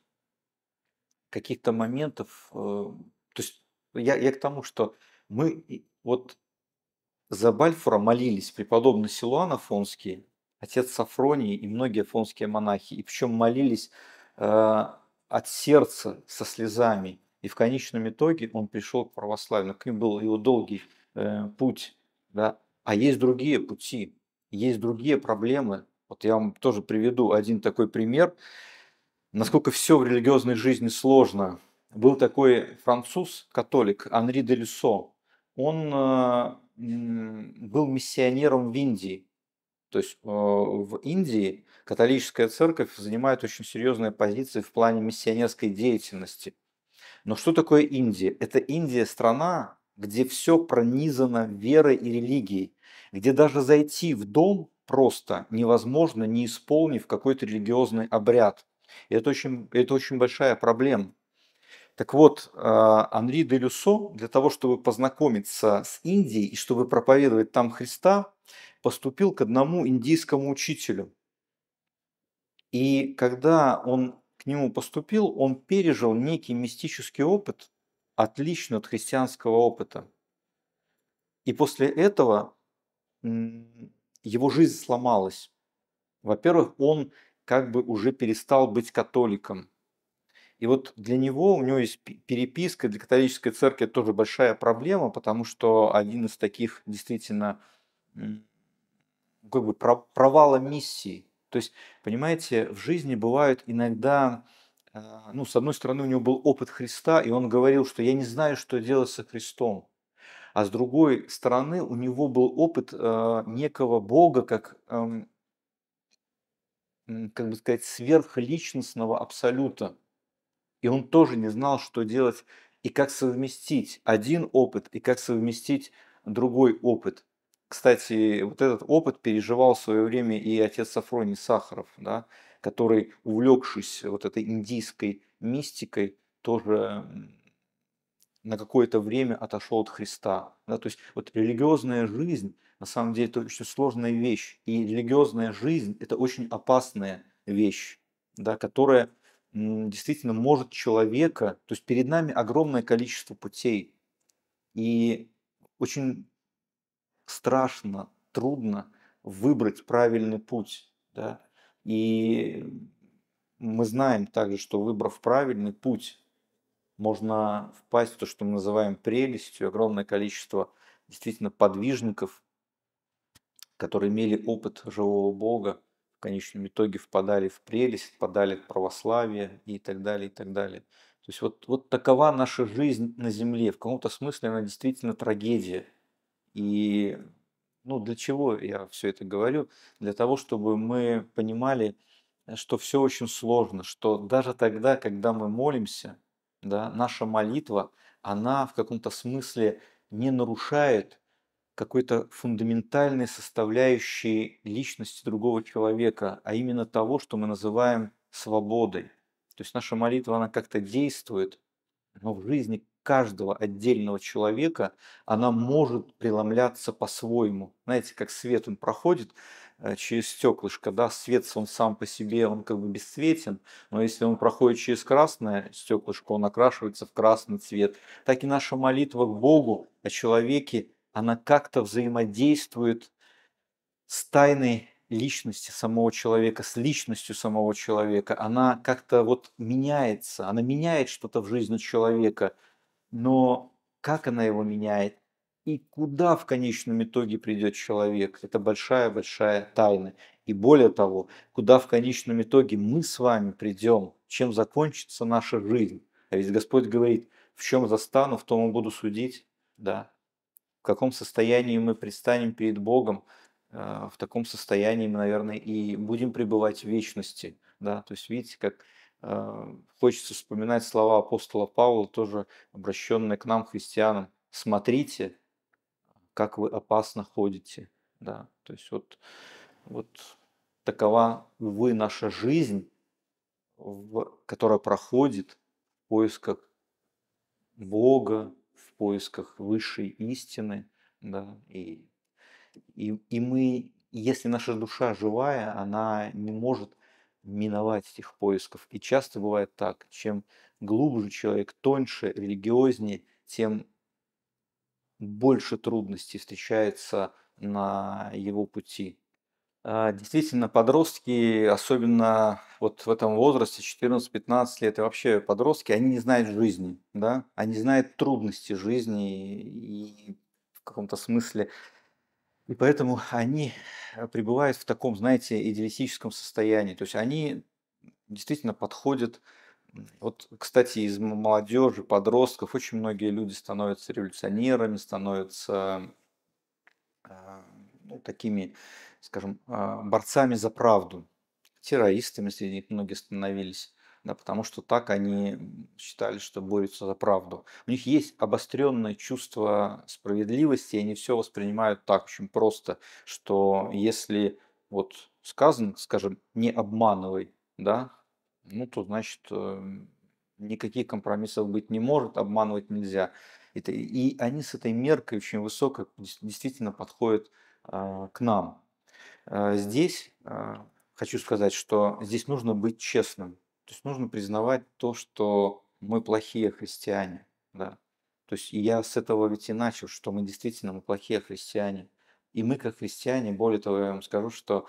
каких-то моментов. То есть я, я к тому, что мы вот за Бальфура молились преподобный Силуан Афонский, отец Сафроний и многие афонские монахи. И причем молились э, от сердца со слезами. И в конечном итоге он пришел к православию. К ним был его долгий э, путь. Да? А есть другие пути, есть другие проблемы. Вот я вам тоже приведу один такой пример, насколько все в религиозной жизни сложно. Был такой француз, католик Анри де Люсо. Он э, был миссионером в Индии. То есть э, в Индии католическая церковь занимает очень серьезные позиции в плане миссионерской деятельности. Но что такое Индия? Это Индия страна, где все пронизано верой и религией, где даже зайти в дом просто невозможно, не исполнив какой-то религиозный обряд. И это очень, это очень большая проблема. Так вот, а, Анри де Люсо для того, чтобы познакомиться с Индией и чтобы проповедовать там Христа, поступил к одному индийскому учителю. И когда он к нему поступил, он пережил некий мистический опыт, отличный от христианского опыта. И после этого его жизнь сломалась. Во-первых, он как бы уже перестал быть католиком. И вот для него, у него есть переписка, для католической церкви это тоже большая проблема, потому что один из таких действительно как бы провала миссии. То есть, понимаете, в жизни бывают иногда, а, ну, с одной стороны, у него был опыт Христа, и он говорил, что я не знаю, что делать со Христом. А с другой стороны, у него был опыт а, некого Бога, как, как бы сказать, сверхличностного абсолюта и он тоже не знал, что делать и как совместить один опыт и как совместить другой опыт. Кстати, вот этот опыт переживал в свое время и отец Сафроний Сахаров, да, который, увлекшись вот этой индийской мистикой, тоже на какое-то время отошел от Христа. Да, то есть вот религиозная жизнь, на самом деле, это очень сложная вещь. И религиозная жизнь – это очень опасная вещь, да, которая действительно может человека, то есть перед нами огромное количество путей, и очень страшно, трудно выбрать правильный путь. Да? И мы знаем также, что выбрав правильный путь, можно впасть в то, что мы называем прелестью, огромное количество действительно подвижников, которые имели опыт живого Бога, конечном итоге впадали в прелесть, впадали в православие и так далее, и так далее. То есть вот, вот такова наша жизнь на Земле. В каком-то смысле она действительно трагедия. И ну, для чего я все это говорю? Для того, чтобы мы понимали, э, что все очень сложно, что даже тогда, когда мы молимся, да, наша молитва, она в каком-то смысле не нарушает какой-то фундаментальной составляющей личности другого человека, а именно того, что мы называем свободой. То есть наша молитва, она как-то действует, но в жизни каждого отдельного человека она может преломляться по-своему. Знаете, как свет он проходит э, через стеклышко, да, свет он сам по себе, он как бы бесцветен, но если он проходит через красное стеклышко, он окрашивается в красный цвет. Так и наша молитва к Богу о человеке она как-то взаимодействует с тайной личности самого человека, с личностью самого человека. Она как-то вот меняется, она меняет что-то в жизни человека, но как она его меняет и куда в конечном итоге придет человек, это большая-большая тайна. И более того, куда в конечном итоге мы с вами придем, чем закончится наша жизнь. А ведь Господь говорит, в чем застану, в том и буду судить. Да, в каком состоянии мы предстанем перед Богом, а, в таком состоянии мы, наверное, и будем пребывать в вечности. Да? То есть видите, как а, хочется вспоминать слова апостола Павла, тоже обращенные к нам, христианам. «Смотрите, как вы опасно ходите». Да? То есть вот, вот такова, увы, наша жизнь, которая проходит в поисках Бога, поисках высшей истины, да, и, и, и мы, если наша душа живая, она не может миновать этих поисков. И часто бывает так, чем глубже человек, тоньше, религиознее, тем больше трудностей встречается на его пути. А, действительно, подростки, особенно вот в этом возрасте, 14-15 лет, и вообще подростки, они не знают жизни, да? Они знают трудности жизни и в каком-то смысле. И поэтому они э, пребывают в таком, знаете, идеалистическом состоянии. То есть они действительно подходят вот, кстати, из молодежи, подростков очень многие люди становятся революционерами, становятся а, ну, такими скажем, а, борцами за правду. Террористами среди них многие становились, да, потому что так они считали, что борются за правду. У них есть обостренное чувство справедливости, и они все воспринимают так очень просто, что если вот сказано, скажем, не обманывай, да, ну то значит эм, никаких компромиссов быть не может, обманывать нельзя. и они с этой меркой очень высокой действительно подходят а, к нам. Э, здесь э, хочу сказать, что здесь нужно быть честным. То есть нужно признавать то, что мы плохие христиане. Да. То есть я с этого ведь и начал, что мы действительно мы плохие христиане. И мы как христиане, более того, я вам скажу, что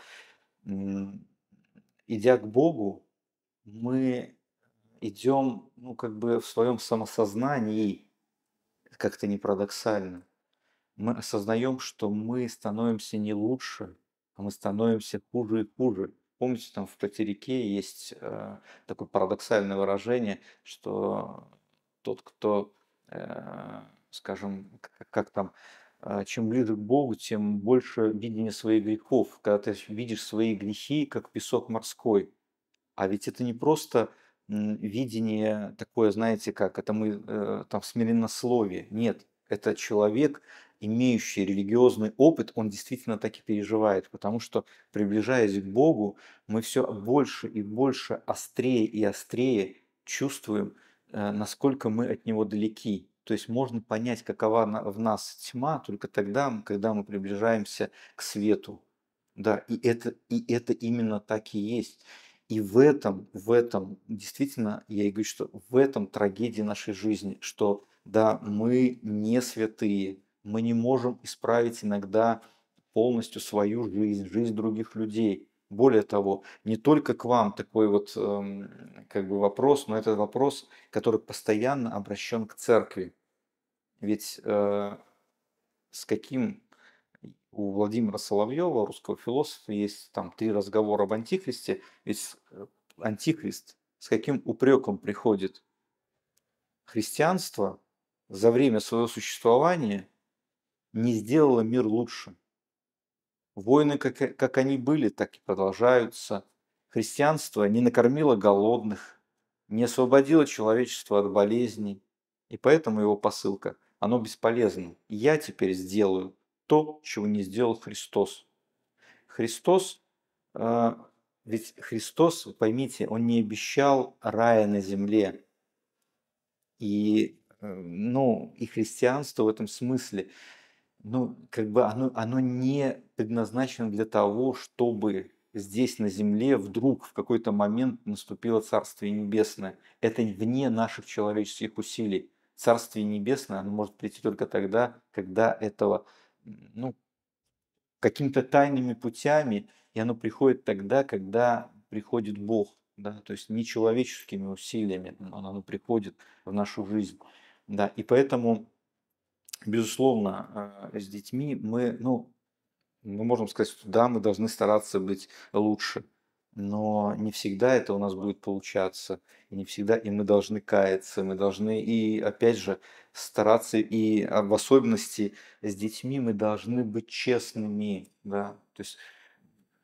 идя к Богу, мы идем, ну, как бы в своем самосознании, как-то не парадоксально, мы осознаем, что мы становимся не лучше, мы становимся хуже и хуже. Помните, там в Патерике есть э, такое парадоксальное выражение, что тот, кто, э, скажем, как, как там, э, чем ближе к Богу, тем больше видение своих грехов. Когда ты видишь свои грехи, как песок морской. А ведь это не просто видение такое, знаете как, это мы э, там смиреннословие. Нет, это человек имеющий религиозный опыт, он действительно так и переживает, потому что, приближаясь к Богу, мы все больше и больше, острее и острее чувствуем, э, насколько мы от Него далеки. То есть можно понять, какова в нас тьма только тогда, когда мы приближаемся к свету. Да, и это, и это именно так и есть. И в этом, в этом, действительно, я и говорю, что в этом трагедия нашей жизни, что да, мы не святые, мы не можем исправить иногда полностью свою жизнь, жизнь других людей. Более того, не только к вам такой вот эм, как бы вопрос, но это вопрос, который постоянно обращен к церкви. Ведь э, с каким у Владимира Соловьева, русского философа, есть там три разговора об антихристе, ведь э, антихрист с каким упреком приходит христианство за время своего существования не сделала мир лучше. Войны, как, э, как они были, так и продолжаются. Христианство не накормило голодных, не освободило человечество от болезней. И поэтому его посылка, оно бесполезно. Я теперь сделаю то, чего не сделал Христос. Христос, э, ведь Христос, вы поймите, он не обещал рая на земле. И, э, ну, и христианство в этом смысле – ну, как бы оно, оно не предназначено для того, чтобы здесь на земле вдруг в какой-то момент наступило Царствие Небесное. Это вне наших человеческих усилий. Царствие Небесное, оно может прийти только тогда, когда этого, ну, какими-то тайными путями, и оно приходит тогда, когда приходит Бог, да, то есть не человеческими усилиями, оно, оно приходит в нашу жизнь, да, и поэтому безусловно, а, с детьми мы, ну, мы можем сказать, что да, мы должны стараться быть лучше, но не всегда это у нас будет получаться, и не всегда, и мы должны каяться, мы должны и, опять же, стараться, и а, в особенности с детьми мы должны быть честными, да, то есть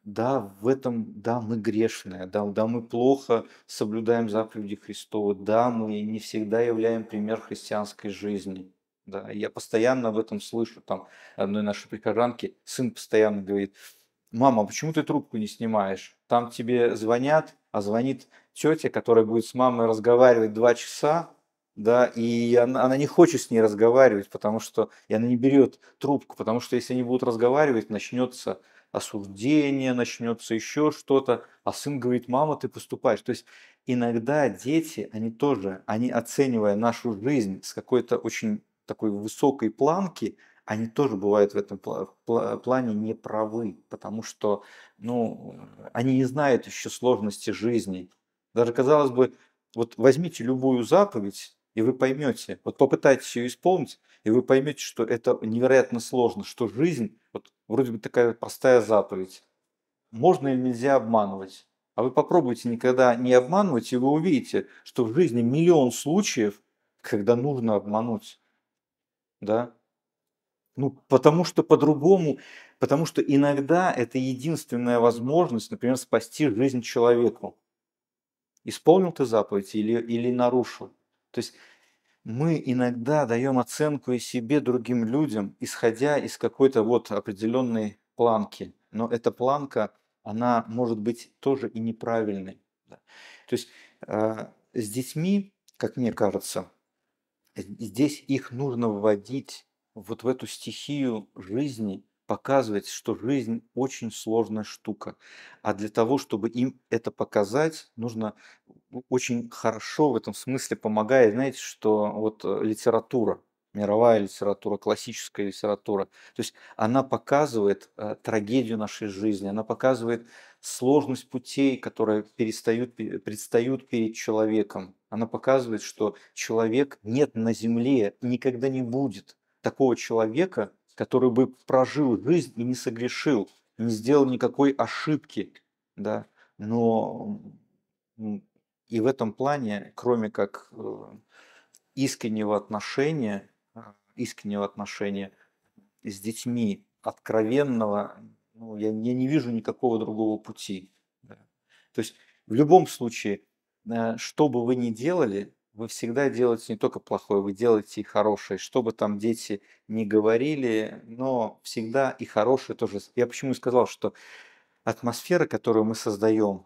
да, в этом, да, мы грешные, да, да, мы плохо соблюдаем заповеди христовы да, мы не всегда являем пример христианской жизни – да, я постоянно в этом слышу. Там одной нашей прихожанки сын постоянно говорит, мама, а почему ты трубку не снимаешь? Там тебе звонят, а звонит тетя, которая будет с мамой разговаривать два часа, да, и она, она не хочет с ней разговаривать, потому что, и она не берет трубку, потому что если они будут разговаривать, начнется осуждение, начнется еще что-то, а сын говорит, мама, ты поступаешь. То есть иногда дети, они тоже, они оценивая нашу жизнь с какой-то очень такой высокой планки, они тоже бывают в этом плане неправы, потому что ну, они не знают еще сложности жизни. Даже, казалось бы, вот возьмите любую заповедь, и вы поймете, вот попытайтесь ее исполнить, и вы поймете, что это невероятно сложно, что жизнь, вот вроде бы такая простая заповедь, можно или нельзя обманывать. А вы попробуйте никогда не обманывать, и вы увидите, что в жизни миллион случаев, когда нужно обмануть да? Ну, потому что по-другому, потому что иногда это единственная возможность, например, спасти жизнь человеку. Исполнил ты заповедь или, или нарушил? То есть мы иногда даем оценку и себе, другим людям, исходя из какой-то вот определенной планки. Но эта планка, она может быть тоже и неправильной. То есть э, с детьми, как мне кажется, Здесь их нужно вводить вот в эту стихию жизни, показывать, что жизнь очень сложная штука. А для того, чтобы им это показать, нужно очень хорошо в этом смысле помогая, знаете, что вот э, литература, мировая литература, классическая литература. То есть она показывает э, трагедию нашей жизни, она показывает сложность путей, которые перестают, предстают перед человеком. Она показывает, что человек нет на земле, никогда не будет такого человека, который бы прожил жизнь и не согрешил, не сделал никакой ошибки. Да? Но и в этом плане, кроме как э, искреннего отношения, э, искреннего отношения с детьми, откровенного, ну, я, я не вижу никакого другого пути. Да. То есть в любом случае Э, что бы вы ни делали, вы всегда делаете не только плохое, вы делаете и хорошее. Что бы там дети не говорили, но всегда и хорошее тоже. Я почему и сказал, что атмосфера, которую мы создаем,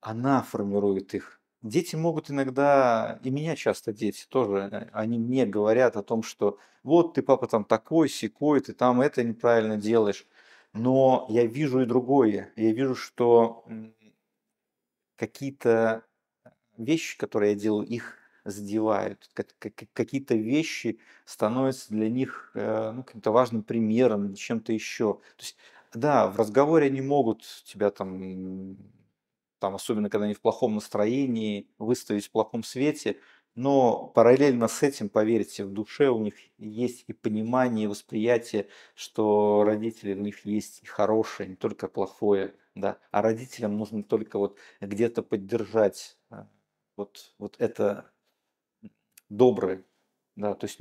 она формирует их. Дети могут иногда, и меня часто дети тоже, э, они мне говорят о том, что вот ты, папа, там такой, секой, ты там это неправильно делаешь. Но я вижу и другое. Я вижу, что какие-то вещи, которые я делаю, их задевают. Какие-то вещи становятся для них э, ну, каким-то важным примером, чем-то еще. То есть, да, в разговоре они могут тебя там, там, особенно когда они в плохом настроении, выставить в плохом свете, но параллельно с этим, поверьте, в душе у них есть и понимание, и восприятие, что родители у них есть и хорошее, не только плохое, да, а родителям нужно только вот где-то поддержать а вот, вот это доброе. Да, то есть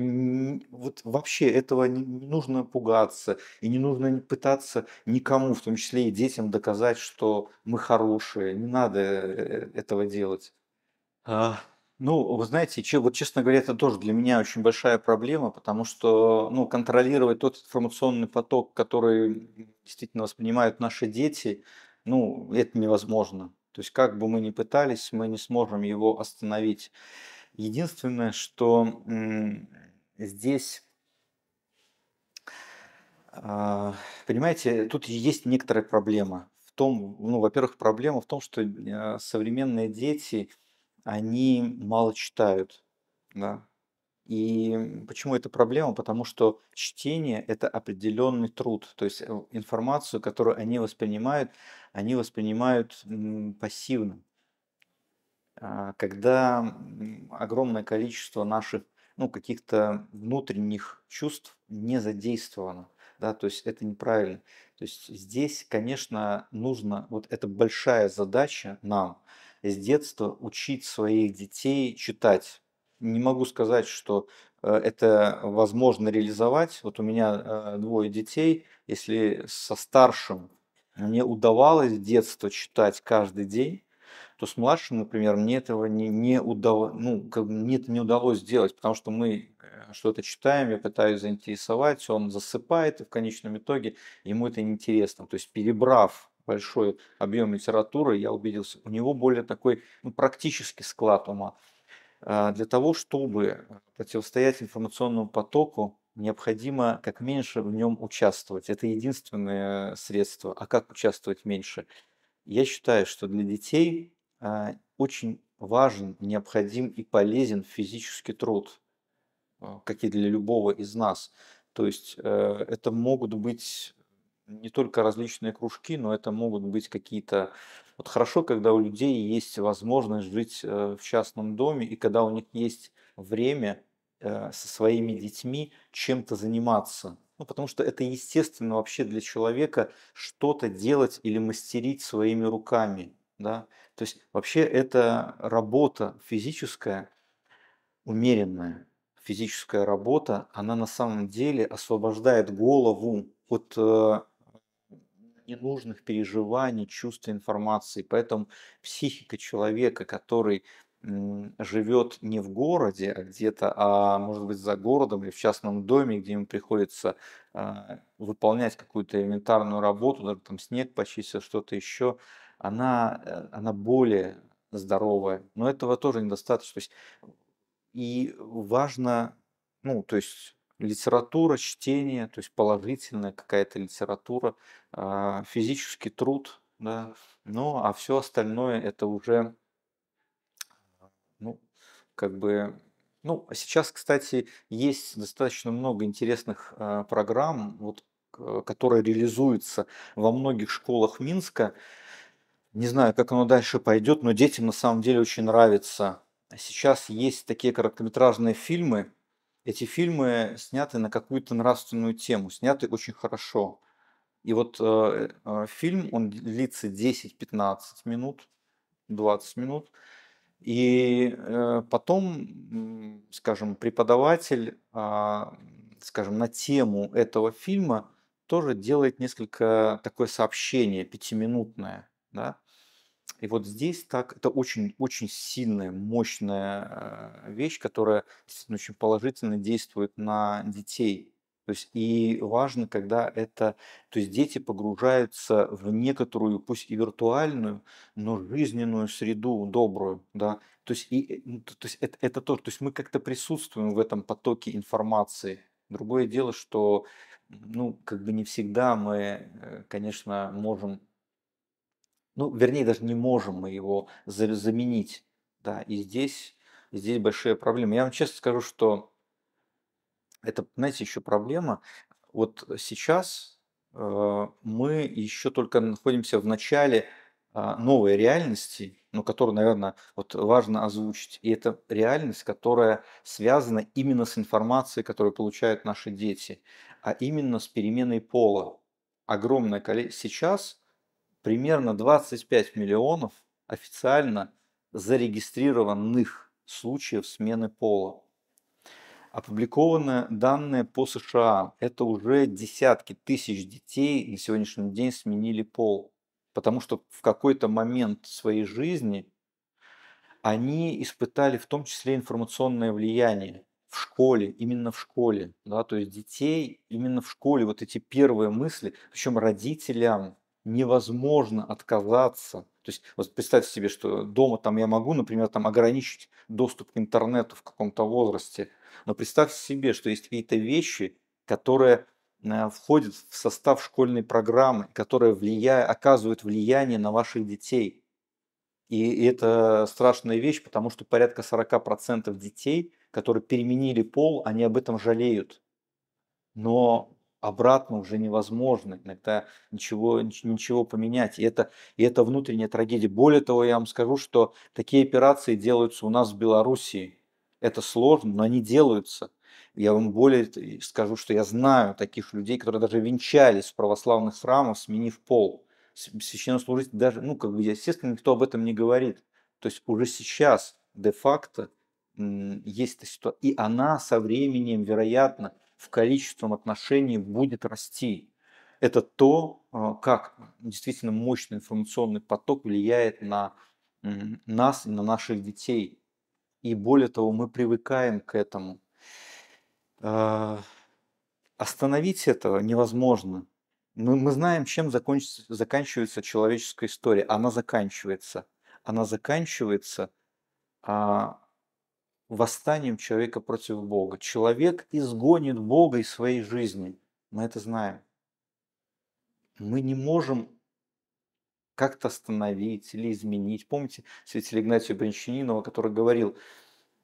вот вообще этого не, нужно пугаться и не нужно пытаться никому, в том числе и детям, доказать, что мы хорошие. Не надо э, э, этого делать. А, ну, вы знаете, че, вот, честно говоря, это тоже для меня очень большая проблема, потому что ну, контролировать тот информационный поток, который действительно воспринимают наши дети, ну, это невозможно. То есть как бы мы ни пытались, мы не сможем его остановить. Единственное, что здесь, а, понимаете, тут есть некоторая проблема. В том, ну, во-первых, проблема в том, что э, современные дети, они мало читают. Да? И почему это проблема? Потому что чтение – это определенный труд. То есть э, информацию, которую они воспринимают, они воспринимают пассивно. А, когда огромное количество наших ну, каких-то внутренних чувств не задействовано. Да, то есть это неправильно. То есть здесь, конечно, нужно, вот это большая задача нам с детства учить своих детей читать не могу сказать, что э, это возможно реализовать. Вот у меня э, двое детей, если со старшим мне удавалось с детства читать каждый день, то с младшим, например, мне этого не, не, удало, ну, как, мне это не удалось сделать, потому что мы э, что-то читаем, я пытаюсь заинтересовать, он засыпает, и в конечном итоге ему это неинтересно. То есть перебрав большой объем литературы, я убедился, у него более такой ну, практический склад ума. А, для того, чтобы противостоять информационному потоку, необходимо как меньше в нем участвовать. Это единственное средство. А как участвовать меньше? Я считаю, что для детей а, очень важен, необходим и полезен физический труд, а, как и для любого из нас. То есть э, это могут быть не только различные кружки, но это могут быть какие-то... Вот хорошо, когда у людей есть возможность жить э, в частном доме, и когда у них есть время э, со своими детьми чем-то заниматься. Ну, потому что это естественно вообще для человека что-то делать или мастерить своими руками. Да? То есть вообще это работа физическая, умеренная физическая работа, она на самом деле освобождает голову от э, ненужных переживаний, чувств, информации. Поэтому психика человека, который живет не в городе, а где-то, а может быть за городом или в частном доме, где ему приходится а, выполнять какую-то элементарную работу, даже там снег почистить, что-то еще, она, э, она более здоровая. Но этого тоже недостаточно. То есть, и важно, ну, то есть литература, чтение, то есть положительная какая-то литература, а, физический труд, да, ну а все остальное это уже, ну, как бы, ну, а сейчас, кстати, есть достаточно много интересных а, программ, вот, которые реализуются во многих школах Минска. Не знаю, как оно дальше пойдет, но детям на самом деле очень нравится. Сейчас есть такие короткометражные фильмы, эти фильмы сняты на какую-то нравственную тему, сняты очень хорошо. И вот э, э, фильм, он длится 10-15 минут, 20 минут. И э, потом, скажем, преподаватель, э, скажем, на тему этого фильма тоже делает несколько такое сообщение пятиминутное, да, и вот здесь так, это очень, очень сильная, мощная э, вещь, которая действительно ну, очень положительно действует на детей. То есть и важно, когда это, то есть дети погружаются в некоторую, пусть и виртуальную, но жизненную среду добрую, да. То есть, и, э, ну, то есть это, это то, то есть мы как-то присутствуем в этом потоке информации. Другое дело, что, ну, как бы не всегда мы, э, конечно, можем ну, вернее, даже не можем мы его заменить. Да, и здесь, здесь большие проблемы. Я вам честно скажу, что это, знаете, еще проблема. Вот сейчас э, мы еще только находимся в начале э, новой реальности, ну, которую, наверное, вот важно озвучить. И это реальность, которая связана именно с информацией, которую получают наши дети, а именно с переменой пола. Огромное количество сейчас примерно 25 миллионов официально зарегистрированных случаев смены пола. Опубликованы данные по США. Это уже десятки тысяч детей на сегодняшний день сменили пол. Потому что в какой-то момент своей жизни они испытали в том числе информационное влияние в школе, именно в школе. Да, то есть детей именно в школе вот эти первые мысли, причем родителям невозможно отказаться. То есть вот представьте себе, что дома там я могу, например, там ограничить доступ к интернету в каком-то возрасте, но представьте себе, что есть какие-то вещи, которые э, входят в состав школьной программы, которые влия... оказывают влияние на ваших детей. И это страшная вещь, потому что порядка 40% детей, которые переменили пол, они об этом жалеют. Но обратно уже невозможно, иногда ничего, ничего поменять. И это, и это внутренняя трагедия. Более того, я вам скажу, что такие операции делаются у нас в Белоруссии. Это сложно, но они делаются. Я вам более скажу, что я знаю таких людей, которые даже венчались в православных храмах, сменив пол. Священнослужитель даже, ну, как бы, естественно, никто об этом не говорит. То есть уже сейчас де-факто есть эта ситуация. И она со временем, вероятно, в количественном отношении будет расти. Это то, а, как действительно мощный информационный поток влияет на нас и на наших детей. И более того, мы привыкаем к этому. А, остановить этого невозможно. Мы, мы знаем, чем заканчивается человеческая история. Она заканчивается. Она заканчивается а, восстанием человека против Бога. Человек изгонит Бога из своей жизни. Мы это знаем. Мы не можем как-то остановить или изменить. Помните святителя Игнатия Брянчанинова, который говорил,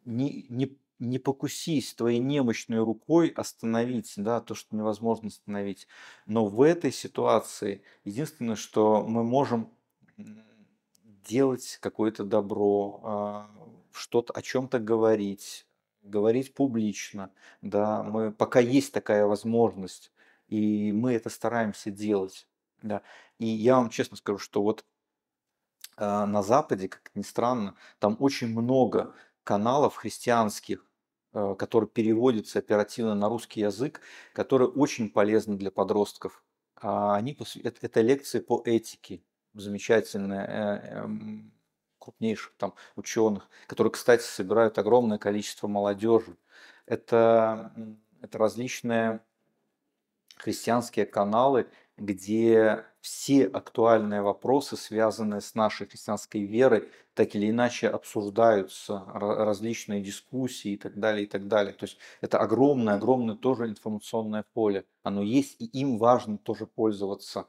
не, не, не покусись твоей немощной рукой остановить да, то, что невозможно остановить. Но в этой ситуации единственное, что мы можем делать какое-то добро, а, что-то о чем-то говорить, говорить публично, да, мы пока есть такая возможность, и мы это стараемся делать, да. И я вам честно скажу, что вот э, на Западе, как ни странно, там очень много каналов христианских, э, которые переводятся оперативно на русский язык, которые очень полезны для подростков. А они это, это лекции по этике, замечательная э, эм, крупнейших там ученых, которые, кстати, собирают огромное количество молодежи. Это, это различные христианские каналы, где все актуальные вопросы, связанные с нашей христианской верой, так или иначе обсуждаются, различные дискуссии и так далее, и так далее. То есть это огромное-огромное тоже информационное поле. Оно есть, и им важно тоже пользоваться.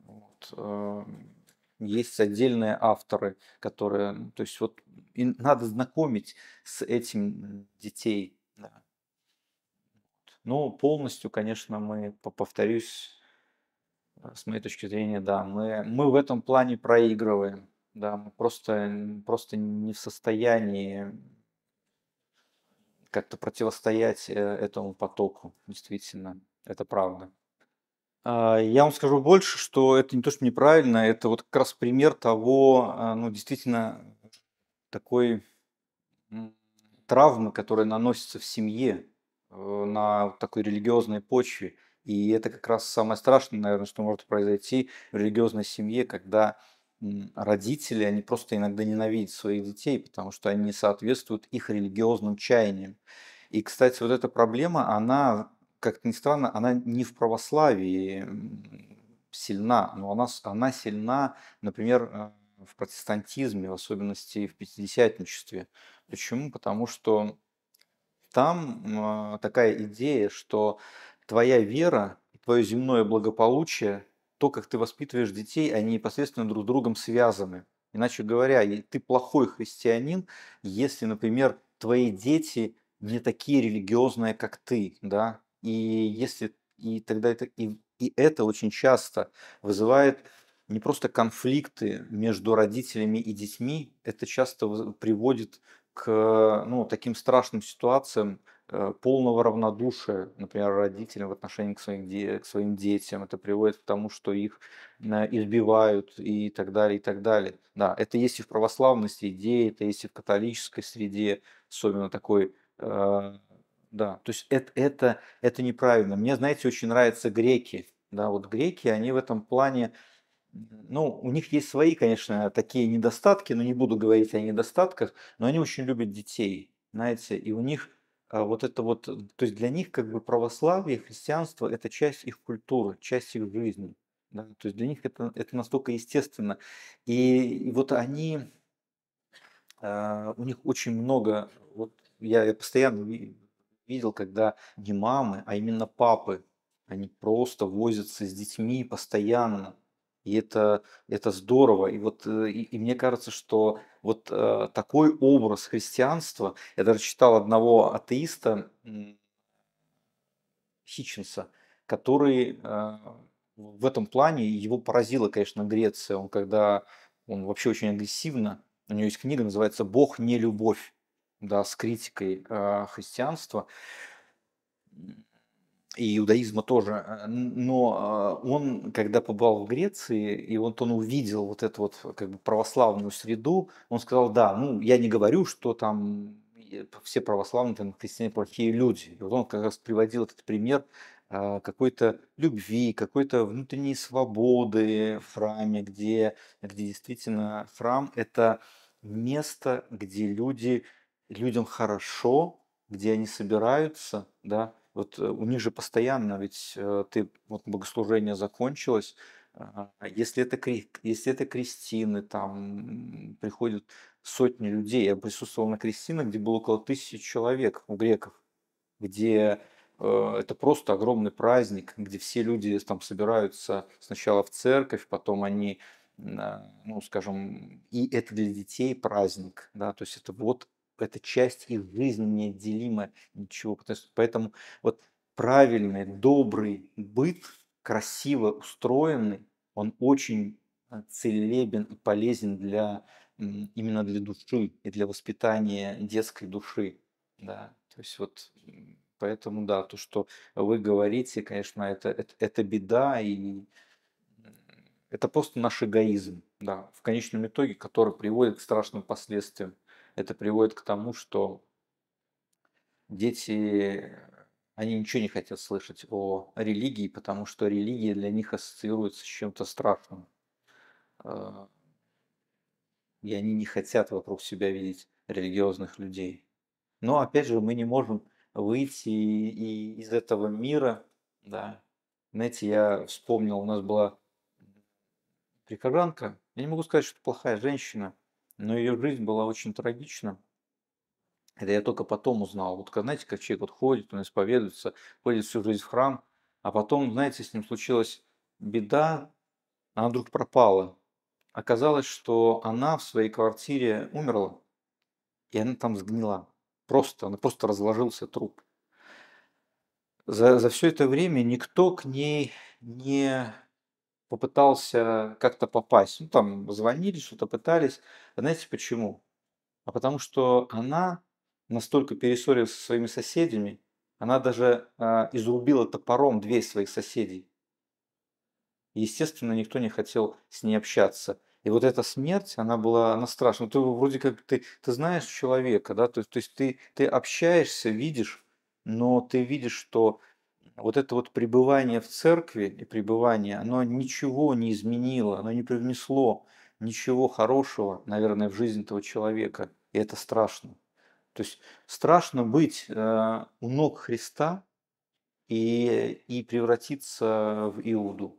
Вот. Эм, есть отдельные авторы, которые, то есть вот и надо знакомить с этим детей. Да. Но ну, полностью, конечно, мы, повторюсь, э, с моей точки зрения, да, мы, мы в этом плане проигрываем. Да, мы просто, просто не в состоянии как-то противостоять э, этому потоку, действительно, это правда. А, я вам скажу больше, что это не то, что неправильно, это вот как раз пример того, а, ну, действительно, такой травмы, которая наносится в семье э, на такой религиозной почве. И это как раз самое страшное, наверное, что может произойти в религиозной семье, когда родители, они просто иногда ненавидят своих детей, потому что они не соответствуют их религиозным чаяниям. И, кстати, вот эта проблема, она как ни странно, она не в православии сильна, но она, она сильна, например, э, в протестантизме, в особенности в пятидесятничестве. Почему? Потому что там а, такая идея, что твоя вера, твое земное благополучие, то, как ты воспитываешь детей, они непосредственно друг с другом связаны. Иначе говоря, ты плохой христианин, если, например, твои дети не такие религиозные, как ты, да, и если и тогда это и, и это очень часто вызывает не просто конфликты между родителями и детьми, это часто приводит к ну, таким страшным ситуациям э, полного равнодушия, например, родителям в отношении к своим, де- к своим детям. Это приводит к тому, что их э, избивают и так далее, и так далее. Да, это есть и в православной среде, это есть и в католической среде, особенно такой э, да. То есть это, это, это неправильно. Мне, знаете, очень нравятся греки. Да, вот греки, они в этом плане, ну, у них есть свои, конечно, такие недостатки, но не буду говорить о недостатках, но они очень любят детей, знаете, и у них а, вот это вот, то есть для них как бы православие, христианство – это часть их культуры, часть их жизни. Да? То есть для них это, это настолько естественно. И, и вот они, э, у них очень много, вот я, я постоянно видел, когда не мамы, а именно папы, они просто возятся с детьми постоянно. И это, это здорово. И, вот, э, и, и мне кажется, что вот э, такой образ христианства, я даже читал одного атеиста Хичинса, который э, в этом плане его поразила, конечно, Греция. Он когда он вообще очень агрессивно, у него есть книга, называется «Бог не любовь» да, с критикой а, христианства и иудаизма тоже. А, но а, он, когда побывал в Греции, и вот он увидел вот эту вот как бы православную среду, он сказал, да, ну я не говорю, что там все православные там, христиане плохие люди. И вот он как раз приводил этот пример какой-то любви, какой-то внутренней свободы в храме, где, где действительно храм – это место, где люди людям хорошо, где они собираются, да, вот э, у них же постоянно, ведь э, ты, вот богослужение закончилось, а, а если это, если это крестины, там приходят сотни людей. Я присутствовал на крестинах, где было около тысячи человек у греков, где э, это просто огромный праздник, где все люди там собираются сначала в церковь, потом они, ну, скажем, и это для детей праздник, да, то есть это вот это часть их жизни, неотделима ничего. Поэтому вот правильный, добрый быт, красиво устроенный, он очень а, целебен и полезен для именно для души и для воспитания детской души. Да. То есть вот поэтому, да, то, что вы говорите, конечно, это, это, это беда, и это просто наш эгоизм, да, в конечном итоге, который приводит к страшным последствиям это приводит к тому, что дети, они ничего не хотят слышать о религии, потому что религия для них ассоциируется с чем-то страшным. Э, и они не хотят вокруг себя видеть религиозных людей. Но опять же, мы не можем выйти и из этого мира, да. Знаете, я вспомнил, у нас была прикорганка. Я не могу сказать, что плохая женщина – но ее жизнь была очень трагична. Это я только потом узнал. Вот знаете, как человек вот ходит, он исповедуется, ходит всю жизнь в храм, а потом, знаете, с ним случилась беда, она вдруг пропала. Оказалось, что она в своей квартире умерла, и она там сгнила. Просто, она просто разложился труп. За, за все это время никто к ней не попытался как-то попасть. Ну, там звонили, что-то пытались. А знаете почему? А потому что она настолько перессорилась со своими соседями, она даже э, изрубила топором две своих соседей. Естественно, никто не хотел с ней общаться. И вот эта смерть, она была, она страшна. Ты вроде как, ты, ты знаешь человека, да, то, то есть ты, ты общаешься, видишь, но ты видишь, что вот это вот пребывание в церкви и пребывание, оно ничего не изменило, оно не привнесло ничего хорошего, наверное, в жизнь этого человека. И это страшно. То есть страшно быть э, у ног Христа и, и превратиться в Иуду.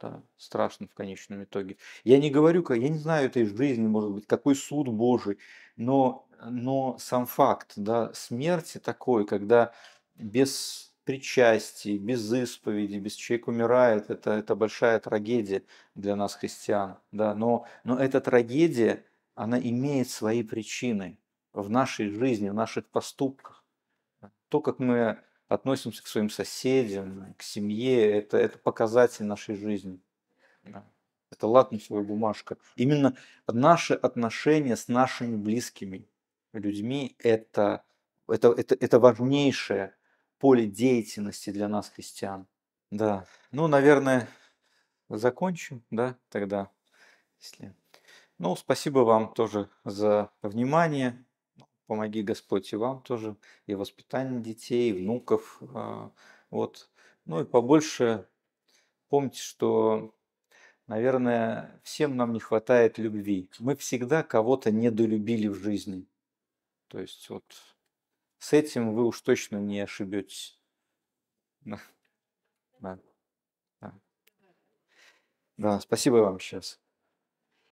Да, страшно в конечном итоге. Я не говорю, я не знаю этой жизни, может быть, какой суд Божий, но, но сам факт да, смерти такой, когда без причастии, без исповеди, без человек умирает, это, это большая трагедия для нас, христиан. Да? Но, но эта трагедия, она имеет свои причины в нашей жизни, в наших поступках. То, как мы относимся к своим соседям, к семье, это, это показатель нашей жизни. Это латунцевая бумажка. Именно наши отношения с нашими близкими людьми это, это, это, это важнейшее поле деятельности для нас, христиан. Да. Ну, наверное, закончим, да, тогда. Если... Ну, спасибо вам тоже за внимание. Помоги Господь и вам тоже, и воспитание детей, внуков. А, вот. Ну и побольше помните, что, наверное, всем нам не хватает любви. Мы всегда кого-то недолюбили в жизни. То есть вот с этим вы уж точно не ошибетесь. Да. Да. спасибо вам сейчас.